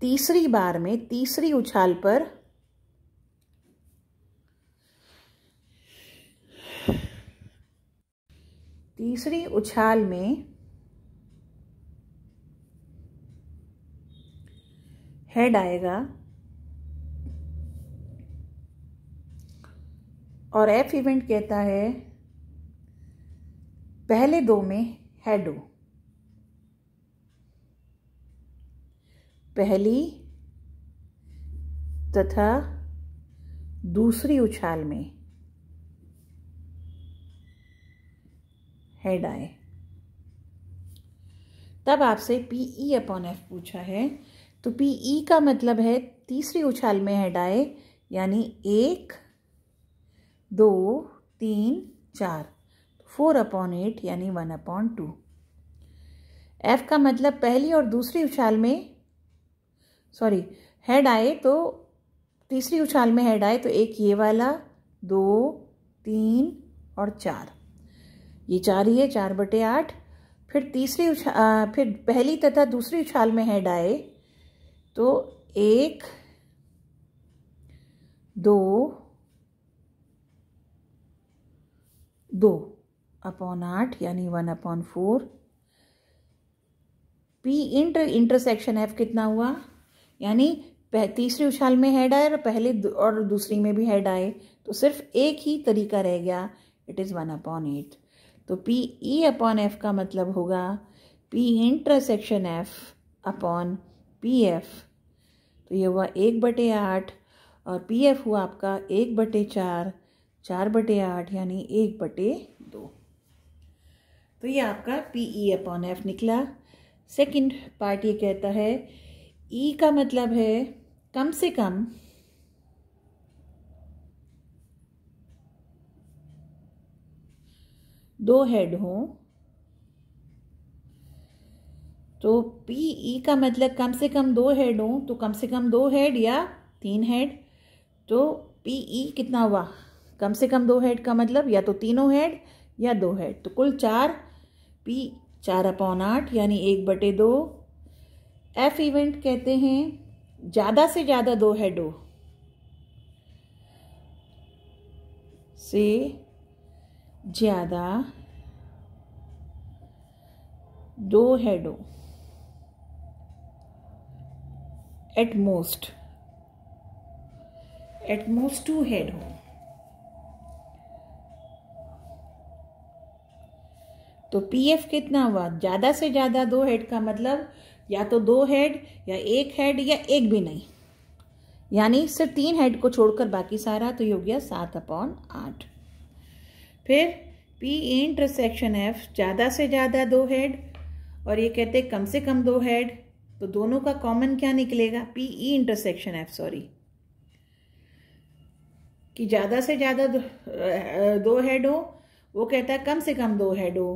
तीसरी बार में तीसरी उछाल पर तीसरी उछाल में हेड आएगा और एफ इवेंट कहता है पहले दो में हेड हो पहली तथा दूसरी उछाल में हेड आए तब आपसे पी ई अपॉन एफ पूछा है तो पी ई e का मतलब है तीसरी उछाल में हेड आए यानी एक दो तीन चार फोर अपॉन एट यानी वन अपॉन टू एफ का मतलब पहली और दूसरी उछाल में सॉरी हेड आए तो तीसरी उछाल में हेड आए तो एक ये वाला दो तीन और चार ये चार ही है चार बटे आठ फिर तीसरी उछाल फिर पहली तथा दूसरी उछाल में हेड आए तो एक दो दो अपॉन आठ यानी one upon four P inter intersection F कितना हुआ यानी तीसरी उछाल में हेड आए और पहले और दूसरी में भी हेड आए तो सिर्फ एक ही तरीका रह गया it is one upon eight तो पी ई अपॉन एफ का मतलब होगा P intersection F upon P F तो ये हुआ एक बटे आठ और पी एफ हुआ आपका एक बटे चार चार बटे आठ यानी एक बटे दो तो ये आपका पी ई अपॉन एफ निकला सेकंड पार्ट ये कहता है ई e का मतलब है कम से कम दो हेड हो तो पी ई e का मतलब कम से कम दो हेड हो तो कम से कम दो हेड या तीन हेड तो पी ई e कितना हुआ कम से कम दो हेड का मतलब या तो तीनों हेड या दो हेड तो कुल चार पी चार अपॉन आठ यानी एक बटे दो एफ इवेंट कहते हैं ज़्यादा से ज़्यादा दो हेडो से ज़्यादा दो हेडों at most at most two head हो तो पीएफ कितना हुआ ज़्यादा से ज़्यादा दो हेड का मतलब या तो दो हेड या एक हेड या एक भी नहीं यानी सिर्फ तीन हेड को छोड़कर बाकी सारा तो ये हो गया सात अपॉन आठ फिर पी इंटरसेक्शन एफ ज़्यादा से ज़्यादा दो हेड और ये कहते कम से कम दो हेड तो दोनों का कॉमन क्या निकलेगा P E intersection F sorry कि ज़्यादा से ज़्यादा दो, दो हेड हो वो कहता है कम से कम दो हेड हो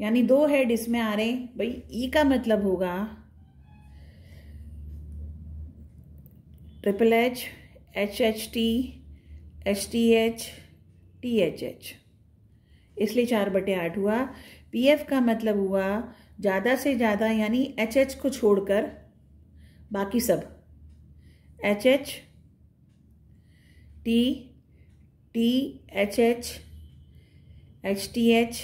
यानी दो हेड इसमें आ रहे भाई ई e का मतलब होगा triple H H H T H T H T H H इसलिए चार बटे आठ हुआ पी एफ का मतलब हुआ ज़्यादा से ज़्यादा यानी एच एच को छोड़कर बाकी सब H H T T H H H T H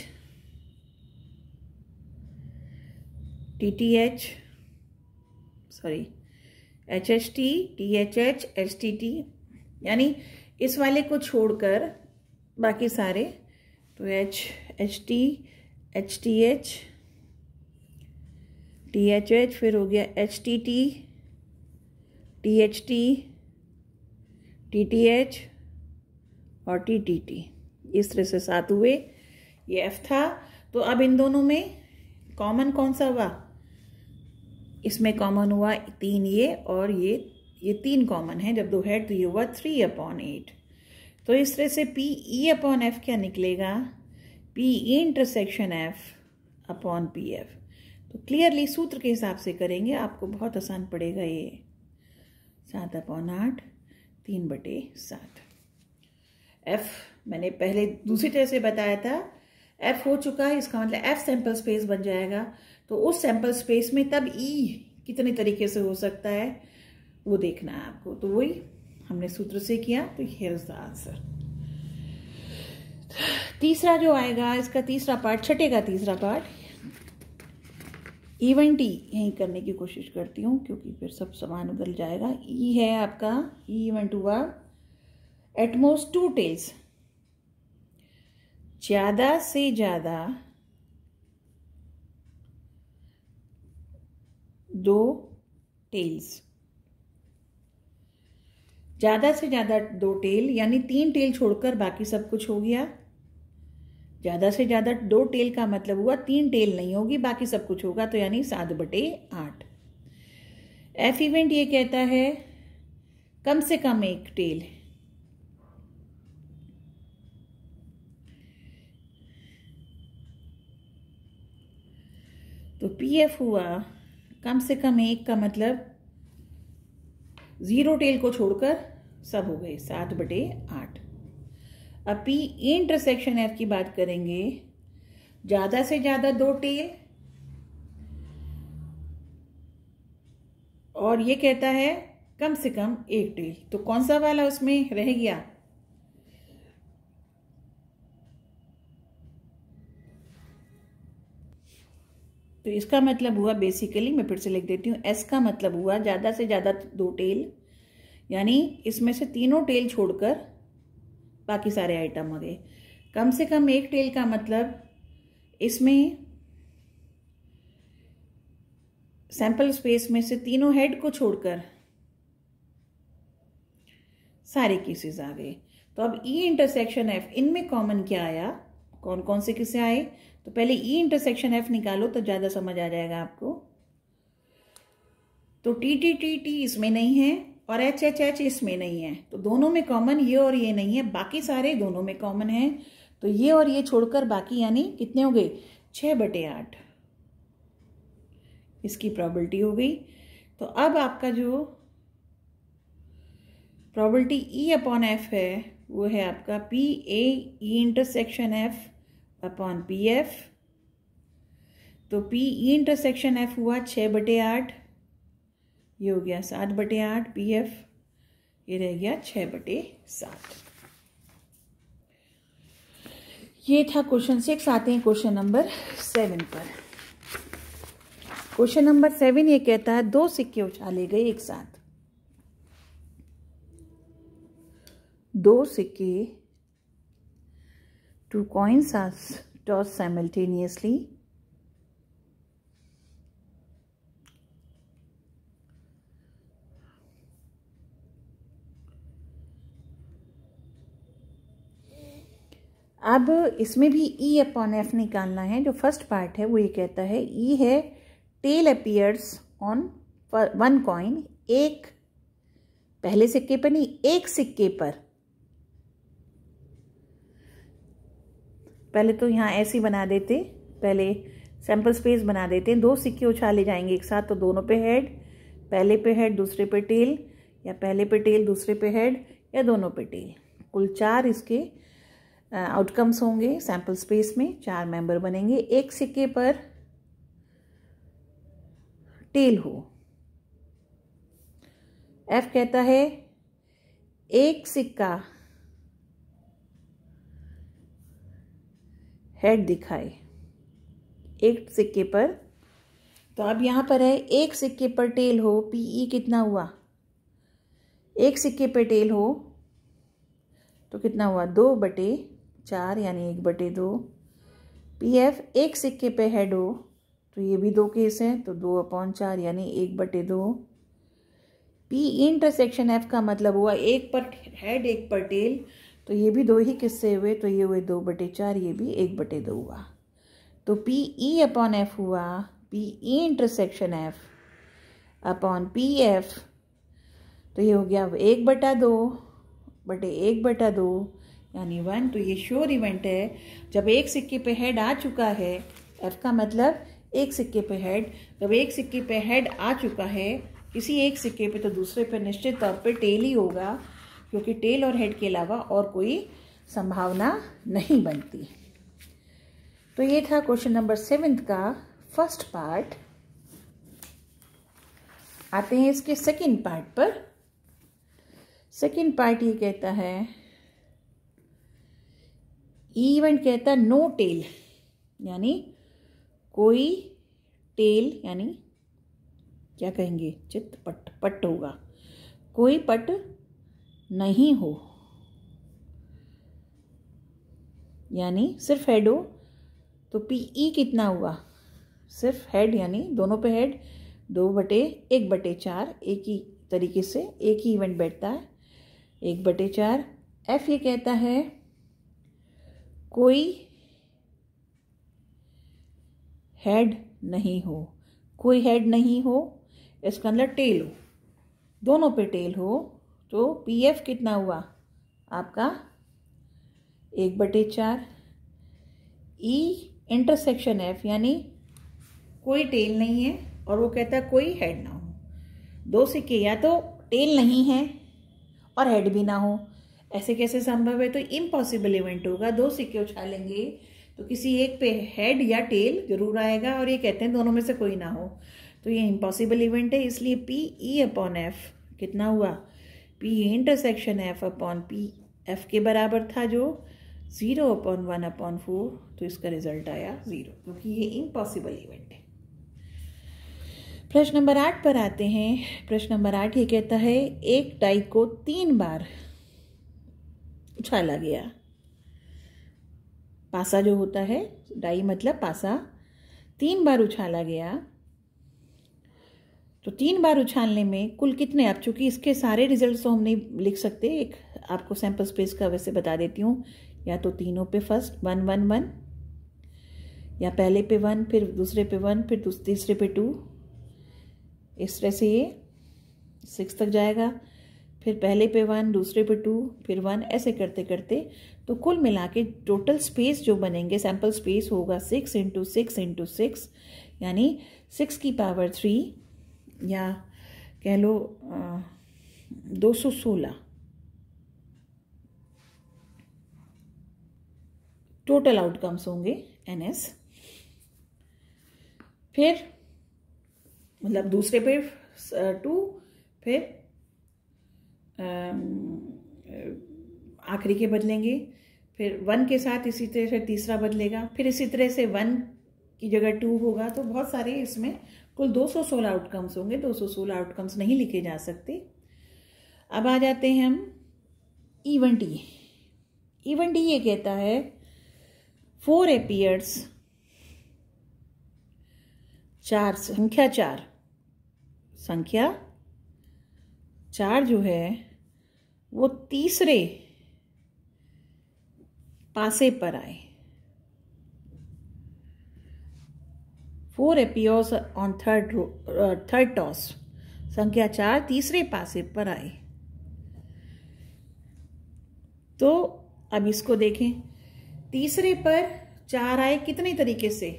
T T H sorry H H T T H H H T T यानी इस वाले को छोड़कर बाकी सारे तो H H T H T H T H H फिर हो गया H T T T H T T T H और टी टी टी इस तरह से सात हुए ये एफ था तो अब इन दोनों में कॉमन कौन सा हुआ इसमें कॉमन हुआ तीन ये और ये ये तीन कॉमन है जब दो हेड तो ये हुआ थ्री अपॉन एट तो इस तरह से पी ई अपॉन एफ क्या निकलेगा P E intersection F upon P F तो क्लियरली सूत्र के हिसाब से करेंगे आपको बहुत आसान पड़ेगा ये सात अपॉन आठ तीन बटे सात एफ मैंने पहले दूसरी तरह से बताया था एफ हो चुका है इसका मतलब एफ सैम्पल स्पेस बन जाएगा तो उस सैंपल स्पेस में तब ई e कितने तरीके से हो सकता है वो देखना है आपको तो वही हमने सूत्र से किया तो हेयर इज द आंसर तीसरा जो आएगा इसका तीसरा पार्ट छठे का तीसरा पार्ट इवेंट ई यही करने की कोशिश करती हूँ क्योंकि फिर सब सामान बदल जाएगा ई e है आपका ई e इवेंट हुआ एटमोस्ट टू टेज ज़्यादा से ज़्यादा दो टेल्स ज़्यादा से ज़्यादा दो टेल यानी तीन टेल छोड़कर बाकी सब कुछ हो गया ज़्यादा से ज़्यादा दो टेल का मतलब हुआ तीन टेल नहीं होगी बाकी सब कुछ होगा तो यानी सात बटे आठ एफ इवेंट ये कहता है कम से कम एक टेल तो पी एफ हुआ कम से कम एक का मतलब ज़ीरो टेल को छोड़कर सब हो गए सात बटे आठ अब पी इंटरसेक्शन एफ की बात करेंगे ज़्यादा से ज़्यादा दो टेल और ये कहता है कम से कम एक टेल तो कौन सा वाला उसमें रह गया तो इसका मतलब हुआ बेसिकली मैं फिर से लिख देती हूँ एस का मतलब हुआ ज़्यादा से ज़्यादा दो टेल यानी इसमें से तीनों टेल छोड़कर बाकी सारे आइटम आ गए कम से कम एक टेल का मतलब इसमें सैंपल स्पेस में से तीनों हेड को छोड़कर सारे केसेस आ गए तो अब ई इंटरसेक्शन एफ इनमें कॉमन क्या आया कौन कौन से किसे आए तो पहले ई इंटरसेक्शन एफ निकालो तो ज़्यादा समझ आ जाएगा आपको तो टी टी टी टी इसमें नहीं है और एच एच एच इसमें नहीं है तो दोनों में कॉमन ये और ये नहीं है बाकी सारे दोनों में कॉमन है तो ये और ये छोड़कर बाकी यानी कितने हो गए छह बटे आठ इसकी प्रॉबलिटी हो गई तो अब आपका जो प्रॉबलिटी ई अपॉन एफ है वो है आपका P A E intersection F upon P F तो पी ई इंटरसेक्शन एफ हुआ छः बटे आठ ये हो गया सात बटे आठ पी एफ ये रह गया छ बटे सात ये था क्वेश्चन सिक्स आते हैं क्वेश्चन नंबर सेवन पर क्वेश्चन नंबर सेवन ये कहता है दो सिक्के उछाले गए एक साथ दो सिक्के Two coins are tossed simultaneously. अब इसमें भी ई अपॉन एफ निकालना है जो फर्स्ट पार्ट है वो ये कहता है ई e है tail appears on one coin एक पहले सिक्के पर नहीं एक सिक्के पर पहले तो यहाँ ऐसे बना देते पहले सैम्पल स्पेस बना देते हैं दो सिक्के उछाले जाएंगे एक साथ तो दोनों पे हेड पहले पे हेड दूसरे पे टेल या पहले पे टेल दूसरे पे हेड या दोनों पे टेल कुल चार इसके आउटकम्स होंगे सैम्पल स्पेस में चार मेंबर बनेंगे एक सिक्के पर टेल हो एफ कहता है एक सिक्का हेड दिखाए एक सिक्के पर तो अब यहाँ पर है एक सिक्के पर टेल हो पी ई e कितना हुआ एक सिक्के पर टेल हो तो कितना हुआ दो बटे चार यानी एक बटे दो पी एफ एक सिक्के पे हेड हो तो ये भी दो केस हैं तो दो अपॉन चार यानी एक बटे दो पी इंटरसेक्शन एफ का मतलब हुआ एक पर हेड एक पर टेल तो ये भी दो ही किस्से हुए तो ये हुए दो बटे चार ये भी एक बटे दो हुआ तो पी ई अपॉन एफ हुआ P E intersection F upon P F तो ये हो गया अब एक बटा दो बटे एक बटा दो यानी वन तो ये श्योर इवेंट है जब एक सिक्के पे हेड आ चुका है एफ का मतलब एक सिक्के पे हेड जब एक सिक्के पे हेड आ चुका है किसी एक सिक्के पे तो दूसरे पे निश्चित तौर पे टेल ही होगा क्योंकि टेल और हेड के अलावा और कोई संभावना नहीं बनती तो ये था क्वेश्चन नंबर सेवेंथ का फर्स्ट पार्ट आते हैं इसके सेकंड पार्ट पर सेकंड पार्ट ये कहता है इवेंट कहता नो टेल यानी कोई टेल यानी क्या कहेंगे चित पट पट होगा कोई पट नहीं हो यानी सिर्फ हेड हो तो पी ई e कितना हुआ सिर्फ हेड यानी दोनों पे हेड दो बटे एक बटे चार एक ही तरीके से एक ही इवेंट बैठता है एक बटे चार एफ ये कहता है कोई हेड नहीं हो कोई हेड नहीं हो इसका अंदर मतलब टेल हो दोनों पे टेल हो तो पीएफ कितना हुआ आपका एक बटे चार ई इंटरसेक्शन एफ यानी कोई टेल नहीं है और वो कहता है कोई हेड ना हो दो सिक्के या तो टेल नहीं है और हेड भी ना हो ऐसे कैसे संभव है तो इम्पॉसिबल इवेंट होगा दो सिक्के उछालेंगे तो किसी एक पे हेड या टेल जरूर आएगा और ये कहते हैं दोनों में से कोई ना हो तो ये इम्पॉसिबल इवेंट है इसलिए पी ई अपॉन एफ कितना हुआ P intersection F upon P F के बराबर था जो zero upon one upon four तो इसका रिजल्ट आया ज़ीरो क्योंकि ये इम्पॉसिबल इवेंट है प्रश्न नंबर आठ पर आते हैं प्रश्न नंबर आठ ये कहता है एक टाइप को तीन बार उछाला गया पासा जो होता है डाई मतलब पासा तीन बार उछाला गया तो तीन बार उछालने में कुल कितने आप चूँकि इसके सारे रिजल्ट तो हम नहीं लिख सकते एक आपको सैंपल स्पेस का वैसे बता देती हूँ या तो तीनों पे फर्स्ट वन वन वन या पहले पे वन फिर दूसरे पे वन फिर तीसरे पे टू इस तरह से ये सिक्स तक जाएगा फिर पहले पे वन दूसरे पे टू फिर वन ऐसे करते करते तो कुल मिला के टोटल स्पेस जो बनेंगे सैम्पल स्पेस होगा six into six into six यानी सिक्स की पावर थ्री या कह लो दो सौ सोलह टोटल आउटकम्स होंगे एन एस फिर मतलब दूसरे पे टू फिर आखिरी के बदलेंगे फिर वन के साथ इसी तरह से तीसरा बदलेगा फिर इसी तरह से वन की जगह टू होगा तो बहुत सारे इसमें कुल 216 आउटकम्स होंगे 216 आउटकम्स नहीं लिखे जा सकते अब आ जाते हैं हम इवन डी इवन डी ये कहता है फोर एपियर्स चार संख्या चार संख्या चार जो है वो तीसरे पासे पर आए four appears on third third toss संख्या चार तीसरे पासे पर आए तो अब इसको देखें तीसरे पर चार आए कितने तरीके से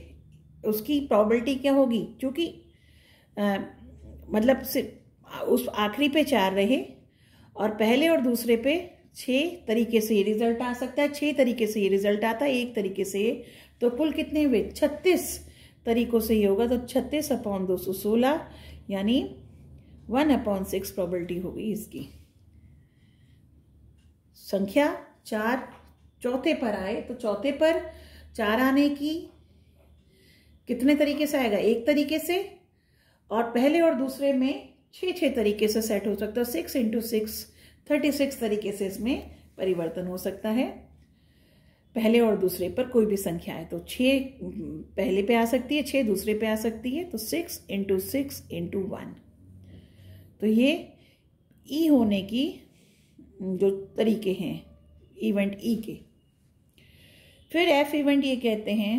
उसकी प्रॉबलिटी क्या होगी क्योंकि मतलब उस आखिरी पे चार रहे और पहले और दूसरे पे छः तरीके से ये रिजल्ट आ सकता है छः तरीके से ये रिजल्ट आता है एक तरीके से ये तो कुल कितने हुए छत्तीस तरीकों से ये होगा तो छत्तीस अपॉन दो सौ सोलह यानी वन अपॉन सिक्स प्रॉबलिटी होगी इसकी संख्या चार चौथे पर आए तो चौथे पर चार आने की कितने तरीके से आएगा एक तरीके से और पहले और दूसरे में छः छः तरीके से सेट हो सकता है six into six thirty six तरीके से इसमें परिवर्तन हो सकता है पहले और दूसरे पर कोई भी संख्या है तो छः पहले पे आ सकती है छः दूसरे पे आ सकती है तो six into six into one तो ये ई e होने की जो तरीके हैं इवेंट ई e के फिर एफ इवेंट ये कहते हैं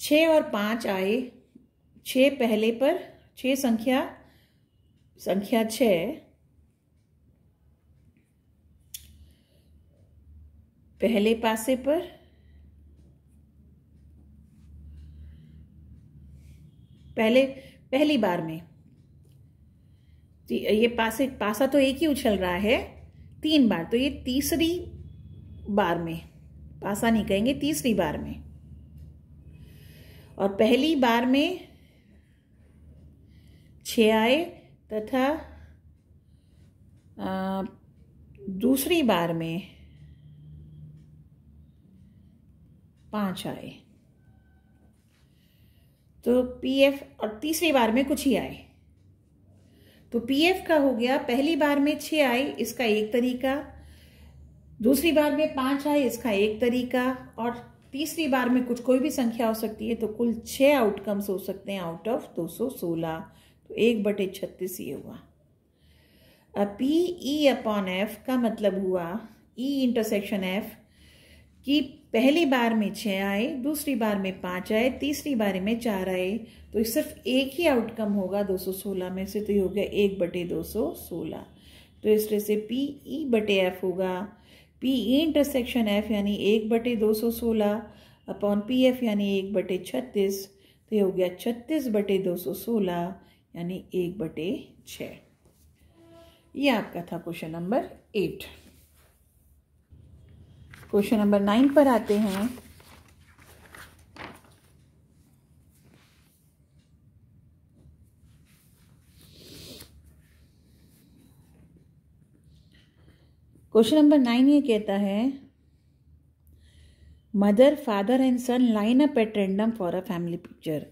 छः और पाँच आए छः पहले पर छः संख्या संख्या छः पहले पासे पर पहले पहली बार में तो ये पासे पासा तो एक ही उछल रहा है तीन बार तो ये तीसरी बार में पासा नहीं कहेंगे तीसरी बार में और पहली बार में छ आए तथा दूसरी बार में पाँच आए तो पी एफ और तीसरी बार में कुछ ही आए तो पी एफ का हो गया पहली बार में छः आए इसका एक तरीका दूसरी बार में पाँच आए इसका एक तरीका और तीसरी बार में कुछ कोई भी संख्या हो सकती है तो कुल छः आउटकम्स हो सकते हैं आउट ऑफ दो सौ सोलह तो एक बटे छत्तीस ये हुआ अब पी ई अपॉन एफ का मतलब हुआ ई इंटरसेक्शन एफ कि पहली बार में छः आए दूसरी बार में पाँच आए तीसरी बार में चार आए तो सिर्फ एक ही आउटकम होगा 216 में से तो ये हो गया एक बटे दो तो इस तरह से पी ई e बटे एफ होगा पी ई इंटरसेक्शन एफ यानी एक बटे दो सौ सोलह अपॉन पी एफ यानी एक बटे छत्तीस तो ये हो गया छत्तीस बटे दो सौ सोलह यानी एक बटे छ ये आपका था question number eight question number nine पर आते हैं क्वेश्चन नंबर नाइन ये कहता है mother father and son line up at random for a family picture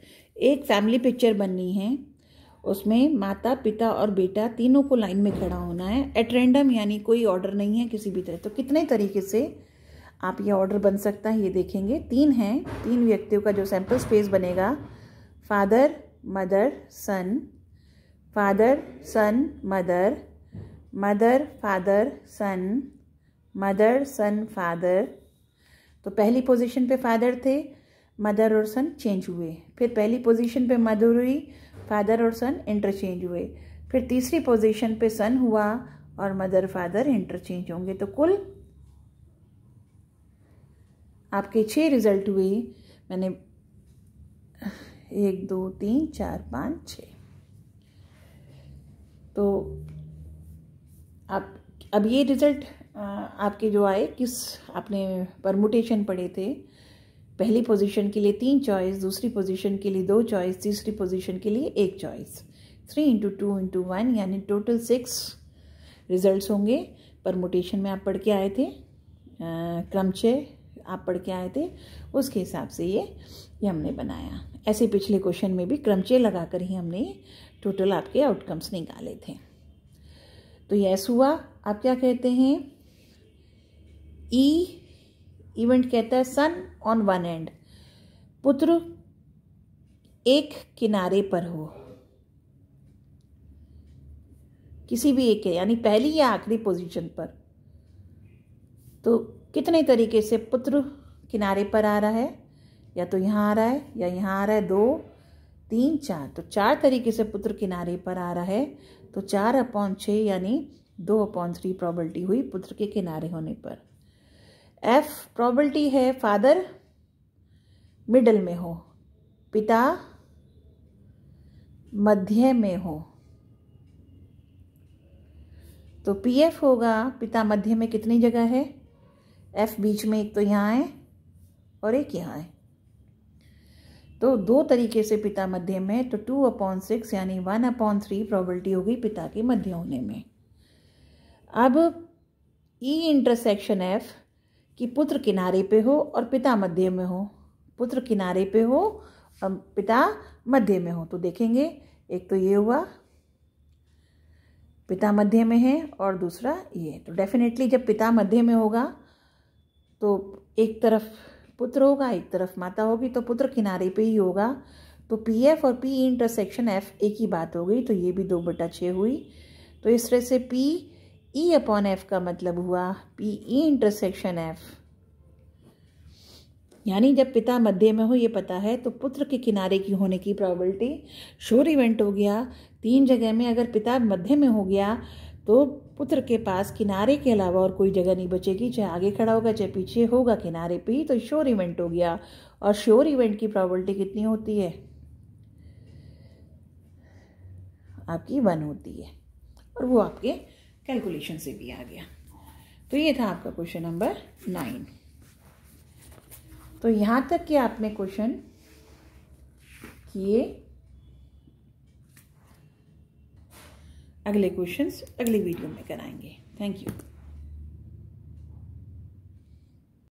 एक फैमिली पिक्चर बननी है उसमें माता पिता और बेटा तीनों को लाइन में खड़ा होना है एट रेंडम यानी कोई ऑर्डर नहीं है किसी भी तरह तो कितने तरीके से आप ये ऑर्डर बन सकता है ये देखेंगे तीन हैं तीन व्यक्तियों का जो सैंपल स्पेस बनेगा father mother son father son mother mother father son mother son father तो पहली पोजीशन पे फादर थे मदर और सन चेंज हुए फिर पहली पोजीशन पे मदर हुई फादर और सन इंटरचेंज हुए फिर तीसरी पोजीशन पे सन हुआ और मदर फादर इंटरचेंज होंगे तो कुल आपके छः रिज़ल्ट हुए मैंने एक दो तीन चार पाँच छ तो आप अब ये रिज़ल्ट आपके जो आए किस आपने परमुटेशन पढ़े थे पहली पोजीशन के लिए तीन चॉइस दूसरी पोजीशन के लिए दो चॉइस तीसरी पोजीशन के लिए एक choice three into two into one यानी टोटल सिक्स रिज़ल्ट्स होंगे परमुटेशन में आप पढ़ के आए थे क्रम आप पढ़ के आए थे उसके हिसाब से ये ये हमने बनाया ऐसे पिछले क्वेश्चन में भी क्रमचे लगा कर ही हमने टोटल आपके आउटकम्स निकाले थे तो यस हुआ आप क्या कहते हैं ई e, इवेंट कहता है सन ऑन वन एंड पुत्र एक किनारे पर हो किसी भी एक है यानी पहली या आखिरी पोजीशन पर तो कितने तरीके से पुत्र किनारे पर आ रहा है या तो यहाँ आ रहा है या यहाँ आ रहा है दो तीन चार तो चार तरीके से पुत्र किनारे पर आ रहा है तो चार अपॉन छः यानी दो अपॉन थ्री प्रॉबलिटी हुई पुत्र के किनारे होने पर एफ प्रॉबलिटी है फादर मिडल में हो पिता मध्य में हो तो पीएफ होगा पिता मध्य में कितनी जगह है एफ बीच में एक तो यहाँ है और एक यहाँ है तो दो तरीके से पिता मध्य में तो टू अपॉन सिक्स यानी वन अपॉन थ्री प्रॉबलिटी होगी पिता के मध्य होने में अब ई इंटरसेक्शन एफ कि पुत्र किनारे पे हो और पिता मध्य में हो पुत्र किनारे पे हो और पिता मध्य में हो तो देखेंगे एक तो ये हुआ पिता मध्य में है और दूसरा ये तो डेफिनेटली जब पिता मध्य में होगा तो एक तरफ पुत्र होगा एक तरफ माता होगी तो पुत्र किनारे पे ही होगा तो पी एफ और पी इंटरसेक्शन एफ एक ही बात हो गई तो ये भी दो बटा छः हुई तो इस तरह से पी ई अपॉन एफ का मतलब हुआ पी ई इंटरसेक्शन एफ़ यानी जब पिता मध्य में हो ये पता है तो पुत्र के किनारे की होने की प्रॉबलिटी शोर इवेंट हो गया तीन जगह में अगर पिता मध्य में हो गया तो पुत्र के पास किनारे के अलावा और कोई जगह नहीं बचेगी चाहे आगे खड़ा होगा चाहे पीछे होगा किनारे पे ही तो श्योर इवेंट हो गया और श्योर इवेंट की प्रॉबलिटी कितनी होती है आपकी वन होती है और वो आपके कैलकुलेशन से भी आ गया तो ये था आपका क्वेश्चन नंबर नाइन तो यहाँ तक कि आपने क्वेश्चन किए अगले क्वेश्चंस अगले वीडियो में कराएंगे थैंक यू